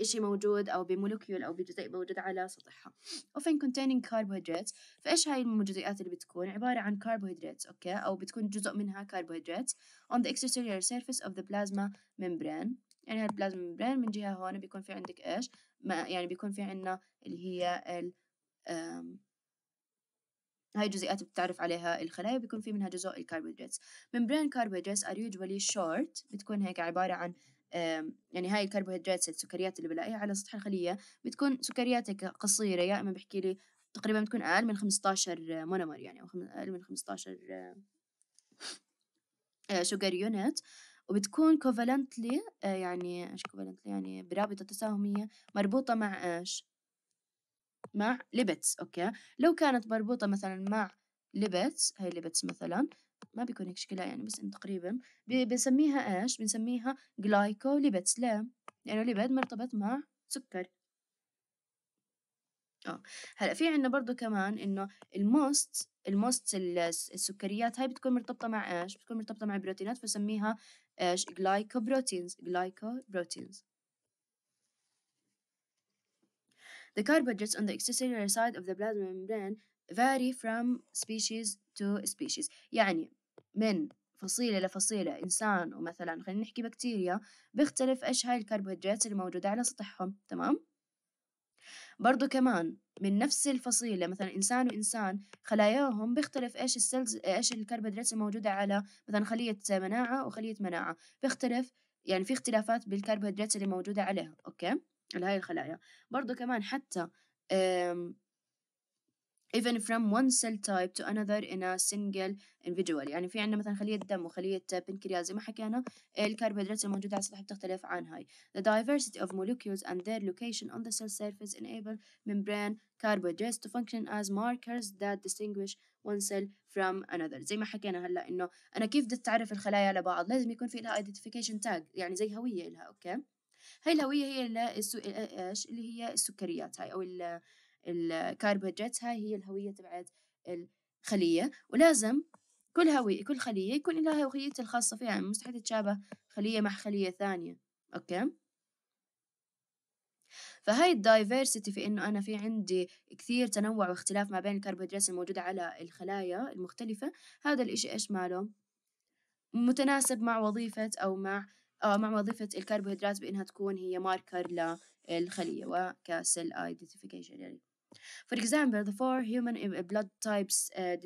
إشي موجود أو بمولوكيول أو بجزيء موجود على سطحها often containing carbohydrates فإيش هاي المجزئات اللي بتكون عبارة عن carbohydrates أوكي أو بتكون جزء منها carbohydrates on the extracellular surface of the plasma membrane يعني هاي البلازما ممبرين من جهة هون بيكون في عندك إيش ما يعني بيكون في عندنا اللي هي ال هاي الجزيئات بتعرف عليها الخلايا بيكون في منها جزء الكربوهيدرات membrane carbohydrates are usually short بتكون هيك عبارة عن يعني هاي الكربوهيدرات السكريات اللي بلاقيها على سطح الخلية بتكون سكرياتك قصيرة يا إما بحكي لي تقريبا بتكون أقل من 15 مونومر يعني أو أقل من 15 شوجر يونت وبتكون كوفالنتلي آه، يعني ايش كوفالنتلي يعني برابطة تساهمية مربوطة مع ايش؟ مع ليبتس اوكي لو كانت مربوطة مثلا مع ليبتس هاي ليبتس مثلا ما بيكون هيك شكلها يعني بس تقريبا بنسميها ايش بنسميها جلايكوليبيدز لا لانه يعني ليبيد مرتبط مع سكر اه هلا في عندنا برضو كمان انه الموست الموست السكريات هاي بتكون مرتبطه مع ايش بتكون مرتبطه مع بروتينات فسميها ايش glycoproteins glycoproteins The carbohydrates on the extracellular side of the plasma membrane vary from species to species يعني من فصيلة لفصيلة إنسان ومثلا خلينا نحكي بكتيريا بيختلف إيش هاي الكربوهيدرات اللي موجودة على سطحهم تمام برضو كمان من نفس الفصيلة مثلا إنسان وإنسان خلاياهم بيختلف إيش السيلز إيش الكربوهيدرات الموجودة على مثلا خلية مناعة وخلية مناعة بيختلف يعني في اختلافات بالكربوهيدرات اللي موجودة عليها أوكي على هاي الخلايا برضو كمان حتى even from one cell type to another in a single individual يعني في عندنا مثلا خلية دم وخلية بنكرياس زي ما حكينا الكربوهيدرات الموجودة على السطح بتختلف عن هاي the diversity of molecules and their location on the cell surface enable membrane carbohydrates to function as markers that distinguish one cell from another زي ما حكينا هلا انه انا كيف بدي اتعرف الخلايا على بعض لازم يكون في لها identification tag يعني زي هوية لها اوكي هاي الهوية هي ايش اللي هي السكريات هاي او الكربوهيدرات هاي هي الهوية تبعت الخلية ولازم كل هوية كل خلية يكون لها هويتها الخاصة فيها يعني مستحيل تتشابه خلية مع خلية ثانية أوكي فهاي الدايفرسيتي في انه انا في عندي كثير تنوع واختلاف ما بين الكربوهيدرات الموجودة على الخلايا المختلفة هذا الاشي ايش ماله متناسب مع وظيفة او مع أو آه، مع وظيفة الكربوهيدرات بانها تكون هي ماركر للخلية وكسل ايدنتيفيكيشن يعني For example, the four human blood types uh,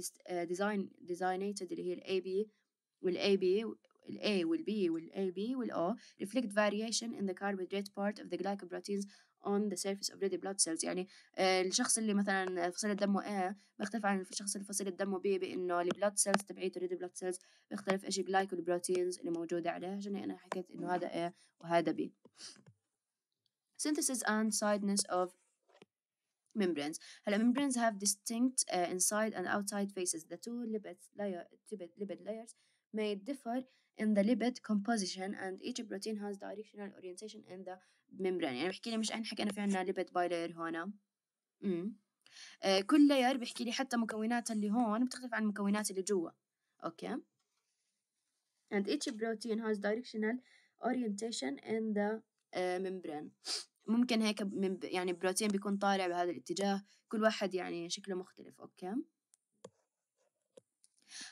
design designated اللي هي ال AB وال AB ال A وال B وال AB وال O reflect variation in the carbohydrate part of the glycoproteins on the surface of red blood cells يعني الشخص اللي مثلا فصيلة دمه A بيختلف عن الشخص اللي فصيلة دمه B بإنه blood cells تبعيته red blood cells بيختلف إيش glycoproteins اللي موجودة عليه عشان أنا حكيت إنه هذا A وهذا B synthesis and sideness of membranes هلا membranes have distinct uh, inside and outside faces the two lipid layer lipid layers may differ in the lipid composition and each protein has directional orientation in the membrane يعني بحكي لي مش انحكي انا في عندنا lipid bilayer هون امم كل layer بحكي لي حتى مكوناتها اللي هون بتختلف عن المكونات اللي جوا اوكي okay. and each protein has directional orientation in the uh, membrane ممكن هيك من يعني بروتين بيكون طالع بهذا الاتجاه كل واحد يعني شكله مختلف أوكي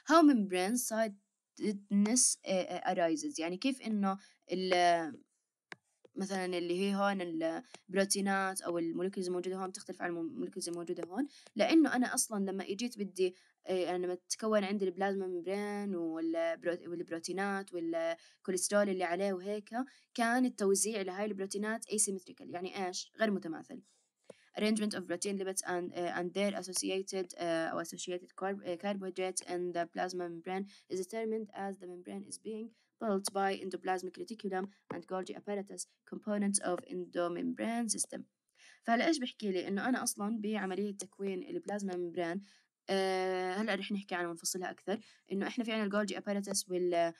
how membrane سايدنس arises يعني كيف إنه مثلا اللي هي هون البروتينات او المولكيولز الموجوده هون بتختلف عن المولكيولز الموجوده هون لانه انا اصلا لما اجيت بدي يعني لما تتكون عندي البلازما ممبرين والبروتينات والكوليسترول اللي عليه وهيك كان التوزيع لهاي البروتينات asymmetrical يعني ايش غير متماثل arrangement of protein lipids and, uh, and their associated uh, or associated carb uh, carbohydrates in the plasma membrane is determined as the membrane is being built by endoplasmic reticulum and Golgi apparatus components of endomembrane system فهلا ايش بحكي لي انه انا اصلا بعمليه تكوين البلازما ممبران آه، هلا رح نحكي عنه ونفصلها اكثر انه احنا في عنا الجولجي اباراتس والاي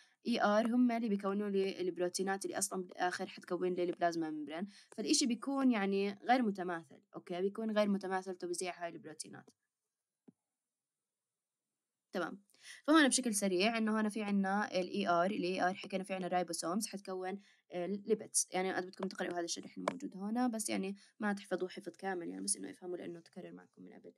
ار هم اللي بيكونوا لي البروتينات اللي اصلا بالاخر حتكون لي البلازما ممبرين فالإشي بيكون يعني غير متماثل اوكي بيكون غير متماثل توزيع هاي البروتينات تمام فهون بشكل سريع انه هنا في عنا الاي ار e الاي ار e حكينا في عنا رايبوسومز حتكون ليبتس يعني اذا بدكم تقرأوا هذا الشرح الموجود هون بس يعني ما تحفظوه حفظ كامل يعني بس انه افهموا لانه تكرر معكم من قبل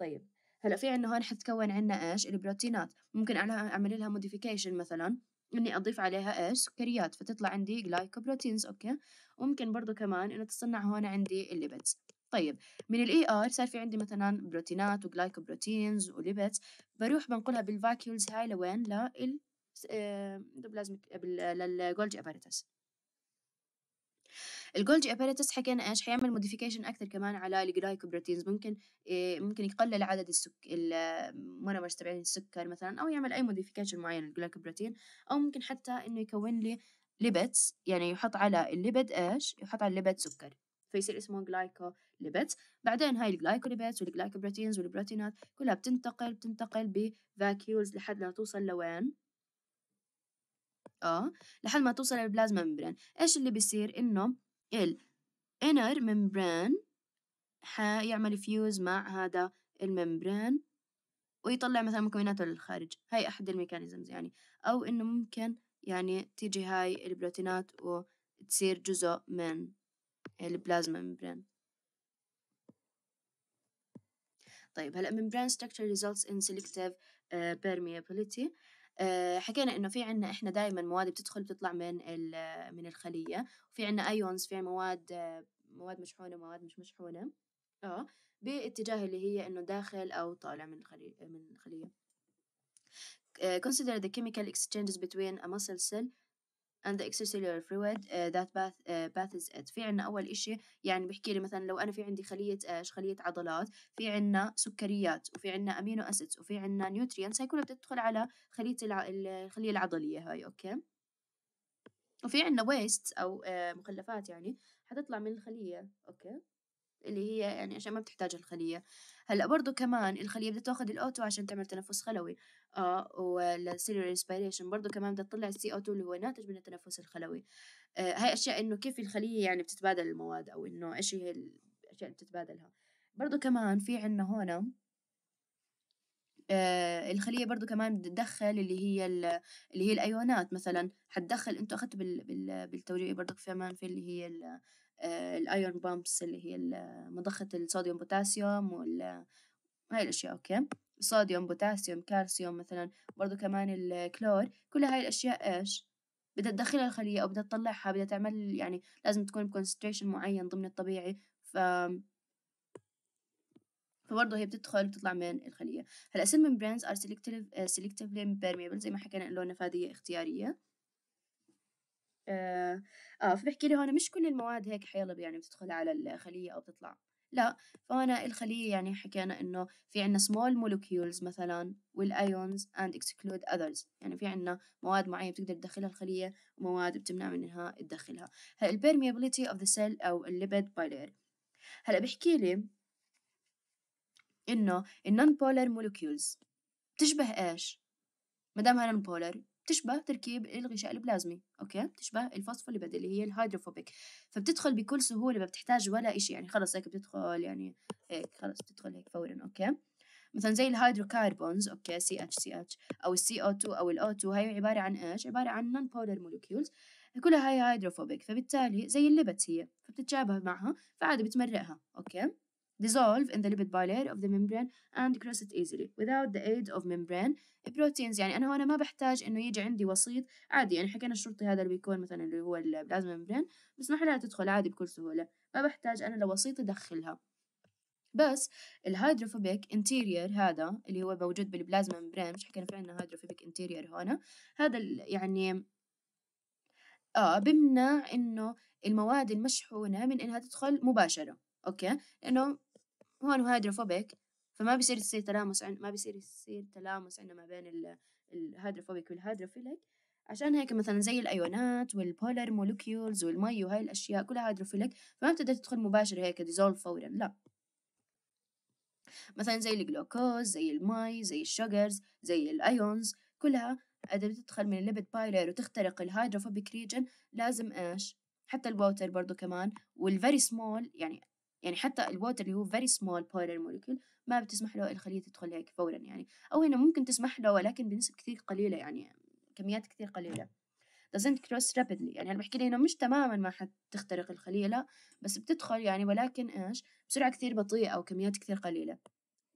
طيب هلا في عندنا هون حتتكون عندنا ايش البروتينات ممكن انا اعمل لها موديفيكيشن مثلا اني اضيف عليها ايش سكريات فتطلع عندي جلايكوبروتينز اوكي وممكن برضو كمان انه تصنع هون عندي الليبيدز طيب من الاي ار e صار في عندي مثلا بروتينات وجلايكوبروتينز وليبيدز بروح بنقلها بالفاكيولز هاي لوين لل دوبلازمك للجولجي ابارتس الجولجي ابيراتس حكينا ايش حيعمل موديفيكيشن اكثر كمان على الجلايكوبروتينز ممكن إيه ممكن يقلل عدد السك المونومرز آه، تبعين السكر مثلا او يعمل اي موديفيكيشن معين للجلايكوبروتين او ممكن حتى انه يكون لي ليبتس يعني يحط على الليبد ايش يحط على الليبد سكر فيصير اسمه جلايكو ليبيدز بعدين هاي الجلايكوليبيدز والجلايكوبروتينز والبروتينات كلها بتنتقل بتنتقل بفاكيولز لحد ما توصل لوين اه لحد ما توصل للبلازما ممبرين ايش اللي بيصير انه ال inner membrane حيعمل فيوز مع هذا الممبران ويطلع مثلا مكوناته للخارج هاي أحد الميكانيزمز يعني أو إنه ممكن يعني تيجي هاي البروتينات وتصير جزء من البلازما ممبران طيب هلا ممبران structure results in selective uh, permeability آه، حكينا انه في عنا احنا دائما مواد بتدخل بتطلع من من الخليه وفي عنا ايونز في مواد مواد مشحونه مواد مش مشحونه اه باتجاه اللي هي انه داخل او طالع من الخليه من الخليه آه، consider the chemical exchanges between a muscle cell and the extracellular fluid uh, that bath, uh, bathes it في عنا أول إشي يعني بحكي لي مثلا لو أنا في عندي خلية إيش آه، خلية عضلات في عنا سكريات وفي عنا أمينو أسيدز وفي عنا نيوتريانس هاي كلها بتدخل على خلية الع... الخلية العضلية هاي أوكي وفي عنا ويست أو uh, مخلفات يعني حتطلع من الخلية أوكي اللي هي يعني عشان ما بتحتاج الخلية هلا برضو كمان الخلية بدها تاخذ الأوتو عشان تعمل تنفس خلوي اه والسيلولار ريسبيريشن برضو كمان بدها تطلع السي او 2 اللي هو ناتج من التنفس الخلوي آه هاي أشياء إنه كيف الخلية يعني بتتبادل المواد أو إنه إيش هي الأشياء اللي بتتبادلها برضو كمان في عنا هون آه الخليه برضو كمان بتدخل اللي هي اللي هي الايونات مثلا حتدخل انتوا اخذتوا بال بال بالتوجيه برضو كمان في اللي هي آه، الايرون بامبس اللي هي مضخة الصوديوم بوتاسيوم وال هاي الأشياء أوكي صوديوم بوتاسيوم كالسيوم مثلا برضو كمان الكلور كل هاي الأشياء إيش بدها تدخلها الخلية أو بدها تطلعها بدها تعمل يعني لازم تكون بكونسنتريشن معين ضمن الطبيعي ف فبرضه هي بتدخل وبتطلع من الخلية هلا cell membranes ار سيلكتيف سيلكتيفلي بيرميبل زي ما حكينا اللون نفاذية اختيارية آه, آه فبحكي لي هون مش كل المواد هيك حيلا يعني بتدخل على الخلية أو بتطلع لا هون الخلية يعني حكينا إنه في عنا small molecules مثلا والأيونز and exclude others يعني في عنا مواد معينة بتقدر تدخلها الخلية ومواد بتمنع منها تدخلها هلا permeability of the cell أو الليبيد bilayer هلا بحكي لي إنه النون بولر molecules بتشبه إيش؟ ما دامها نون بولر بتشبه تركيب الغشاء البلازمي اوكي بتشبه الفوسفوليبيد اللي هي الهيدروفوبيك فبتدخل بكل سهوله ما بتحتاج ولا شيء يعني خلص هيك بتدخل يعني هيك خلص بتدخل هيك فورا اوكي مثلا زي الهيدروكربونز اوكي سي اتش سي اتش او السي او 2 او الاو 2 هي عباره عن ايش عباره عن نون بولر مولكيولز كلها هي هيدروفوبيك فبالتالي زي الليبت هي فبتتشابه معها فعادي بتمرقها اوكي dissolve in the lipid bilayer of the membrane and cross it easily without the aid of membrane proteins يعني أنا هون ما بحتاج إنه يجي عندي وسيط عادي يعني حكينا الشرطي هذا اللي بيكون مثلا اللي هو البلازما ممبرين بسمح لها تدخل عادي بكل سهولة ما بحتاج أنا لوسيط أدخلها بس الهيدروفوبيك انتيرير هذا اللي هو موجود بالبلازما ممبرين مش حكينا في عندنا هيدروفوبيك انتيرير هون هذا يعني اه بمنع انه المواد المشحونه من انها تدخل مباشره اوكي لانه هو انه هيدروفوبيك فما بيصير يصير تلامس عن... ما بيصير يصير تلامس عندنا ما بين ال... الهيدروفوبيك والهيدروفيلك عشان هيك مثلا زي الايونات والبولر مولكيولز والمي وهاي الاشياء كلها هيدروفيليك فما بتقدر تدخل مباشره هيك ديزولف فورا لا مثلا زي الجلوكوز زي المي زي الشوجرز زي الايونز كلها اذا بتدخل من الليبيد بايلر وتخترق الهيدروفوبيك ريجن لازم ايش حتى الووتر برضو كمان والفيري سمول يعني يعني حتى الواتر اللي هو very small polar molecule ما بتسمح له الخلية تدخل هيك فورا يعني أو هنا ممكن تسمح له ولكن بنسب كثير قليلة يعني كميات كثير قليلة doesn't cross rapidly يعني أنا بحكي لي إنه مش تماما ما حتخترق الخلية لا بس بتدخل يعني ولكن إيش بسرعة كثير بطيئة أو كميات كثير قليلة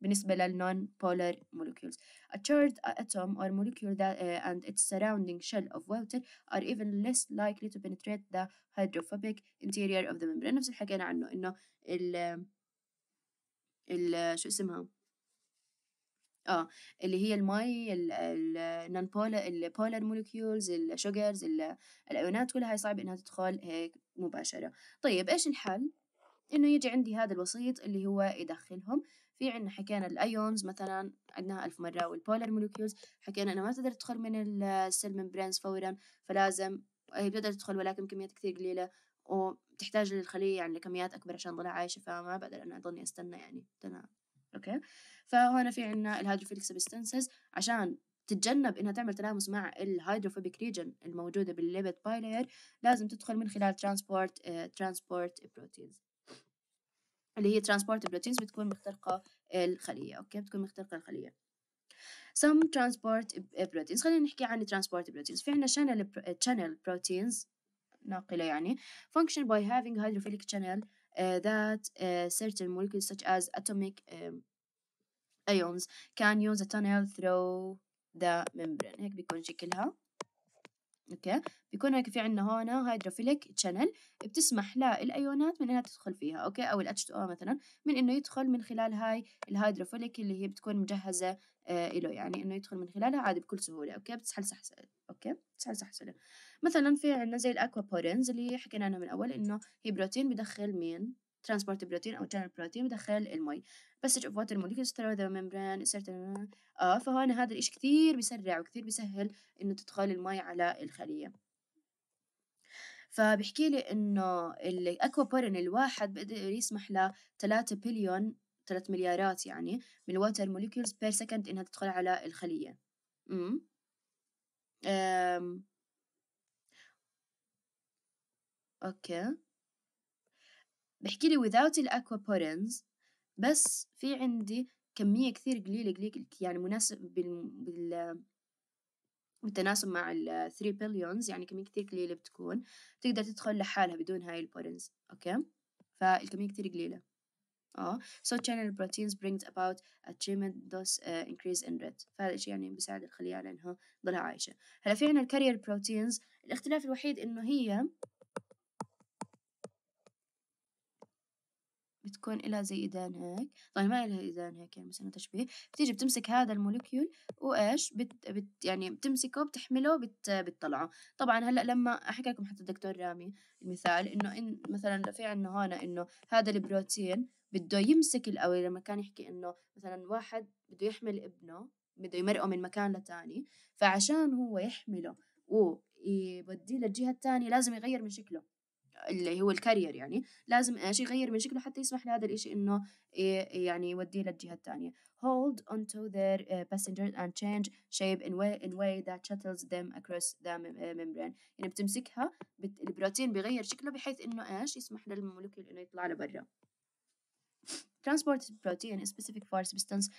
بالنسبة للنون polar molecules. A charged atom or molecule that, uh, and its surrounding shell of water are even less likely to penetrate the hydrophobic interior of the membrane. نفس اللي حكينا عنه إنه ال ال شو اسمها؟ اه اللي هي المي النون بولا البولار مولكيولز الشوجرز الايونات كلها هي صعب انها تدخل هيك مباشره طيب ايش الحل انه يجي عندي هذا الوسيط اللي هو يدخلهم في عنا حكينا الايونز مثلا عدناها ألف مرة والبولر مولكيولز حكينا انه ما تقدر تدخل من السيل ممبرينز فورا فلازم هي بتقدر تدخل ولكن بكميات كثير قليلة وتحتاج للخلية يعني لكميات أكبر عشان تضلها عايشة فما بقدر أنا أضلني أستنى يعني تنام أوكي فهنا في عنا الهيدروفيليك سبستنسز عشان تتجنب انها تعمل تلامس مع الهيدروفوبيك ريجن الموجوده بالليبت باي لازم تدخل من خلال ترانسبورت ترانسبورت بروتينز اللي هي transported proteins بتكون مخترقة الخلية أوكي بتكون مخترقة الخلية some transport proteins خلينا نحكي عن transport proteins في عنا channel channel proteins ناقلة يعني function by having hydrophilic channel uh, that uh, certain molecules such as atomic um, ions can use a tunnel through the membrane هيك بيكون شكلها اوكي بيكون هيك في عندنا هون هيدروفيليك تشانل بتسمح للايونات من انها تدخل فيها اوكي او الاتش 2 او مثلا من انه يدخل من خلال هاي الهيدروفيليك اللي هي بتكون مجهزه آه له يعني انه يدخل من خلالها عادي بكل سهوله اوكي بتسحل سحسله اوكي بتسحل سحسله مثلا في عندنا زي الاكوابورينز اللي حكينا عنها من اول انه هي بروتين بدخل مين ترانسبورت بروتين او جنرال بروتين بدخل المي بس اوف واتر موليكيولز ثرو the membrane اه فهون هذا الشيء كثير بيسرع وكثير بيسهل انه تدخل المي على الخليه فبحكي لي انه الاكوابورين الواحد بقدر يسمح ل 3 بليون 3 مليارات يعني من الواتر موليكيولز بير سكند انها تدخل على الخليه امم أم. اوكي بحكي لي without الأكوابورينز بس في عندي كمية كثير قليلة قليلة يعني مناسب بال, بال... بالتناسب مع ال 3 بليونز يعني كمية كثير قليلة بتكون بتقدر تدخل لحالها بدون هاي البورينز أوكي فالكمية كثير قليلة اه so channel proteins brings about a tremendous uh, increase in red فهذا الشيء يعني بيساعد الخلية على انها تضلها عايشة هلا في عنا الكارير بروتينز الاختلاف الوحيد انه هي تكون إلها زي إذان هيك طيب يعني ما إلها إذان هيك يعني مثلا تشبيه بتيجي بتمسك هذا الموليكيول وإيش بت, بت يعني بتمسكه بتحمله بت بتطلعه طبعا هلا لما أحكي لكم حتى الدكتور رامي المثال إنه إن مثلا في عندنا هون إنه هذا البروتين بده يمسك الأول لما كان يحكي إنه مثلا واحد بده يحمل ابنه بده يمرقه من مكان لتاني فعشان هو يحمله ويوديه للجهة الثانية لازم يغير من شكله اللي هو الكارير يعني لازم ايش يغير من شكله حتى يسمح لهذا الإشي انه يعني يوديه للجهة الثانية hold onto their uh, passengers and change shape in way in way that shuttles them across the uh, membrane يعني بتمسكها بت... البروتين بيغير شكله بحيث انه ايش يسمح للمولكيول انه يطلع لبرا ترانسبورت protein in specific far substance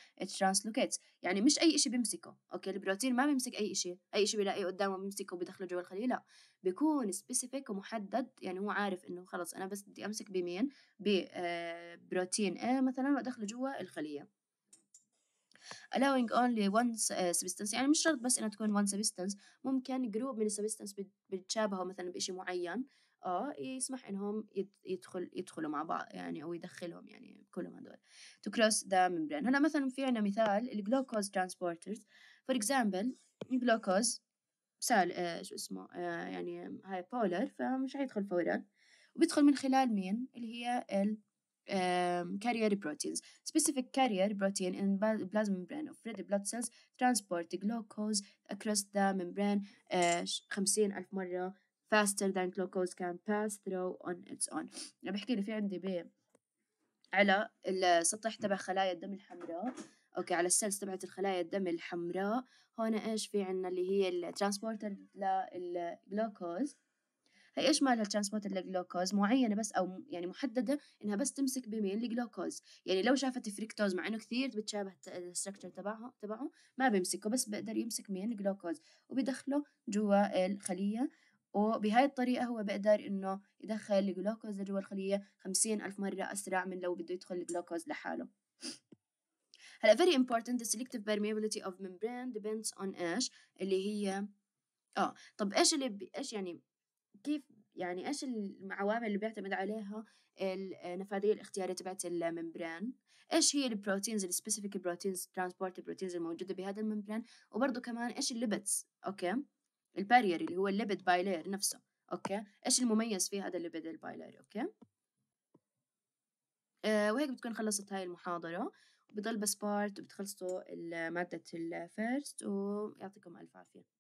يعني مش أي إشي بيمسكه أوكي البروتين ما بيمسك أي إشي أي إشي بيلاقيه قدامه بيمسكه وبيدخله جوا الخلية لا بيكون سبيسيفيك ومحدد يعني هو عارف إنه خلص أنا بس بدي أمسك بمين ببروتين آه، A مثلا وأدخله جوا الخلية allowing only one آه، substance يعني مش شرط بس انها تكون one substance ممكن جروب من substance بتشابهوا مثلا بشيء معين اه يسمح انهم يدخل يدخلوا مع بعض يعني او يدخلهم يعني كلهم هذول to cross the membrane هلا مثلا في عندنا مثال glucose transporters for example اكزامبل glucose سال آه شو اسمه آه يعني هاي بولر فمش حيدخل فورا وبيدخل من خلال مين اللي هي ال carrier proteins specific carrier protein in plasma membrane of red blood cells transport glucose across the membrane uh, 50 ألف مرة faster than glucose can pass through on its own أنا يعني بحكي لي في عندي بي على السطح تبع خلايا الدم الحمراء اوكي على السيلز تبعت الخلايا الدم الحمراء هون ايش في عندنا اللي هي الترانسبورتر للجلوكوز هي ايش مالها الترانسبورتر للجلوكوز معينه بس او يعني محدده انها بس تمسك بمين الجلوكوز يعني لو شافت فريكتوز مع انه كثير بتشابه الستركتشر تبعه تبعه ما بيمسكه بس بقدر يمسك مين الجلوكوز وبيدخله جوا الخليه وبهاي الطريقة هو بقدر إنه يدخل الجلوكوز لجوا الخلية خمسين ألف مرة أسرع من لو بده يدخل الجلوكوز لحاله هلا very important the selective permeability of membrane depends on ايش اللي هي اه طب ايش اللي ب... ايش يعني كيف يعني ايش العوامل اللي بيعتمد عليها النفاذيه الاختياريه تبعت الممبران ايش هي البروتينز السبيسيفيك بروتينز ترانسبورت البروتينز الموجوده بهذا الممبران وبرضه كمان ايش الليبتس اوكي البارير اللي هو الليبيد بايلير نفسه اوكي ايش المميز في هذا الليبيد البايلير اوكي آه، وهيك بتكون خلصت هاي المحاضرة بضل بس بارت وبتخلصوا مادة الفيرست ويعطيكم ألف عافية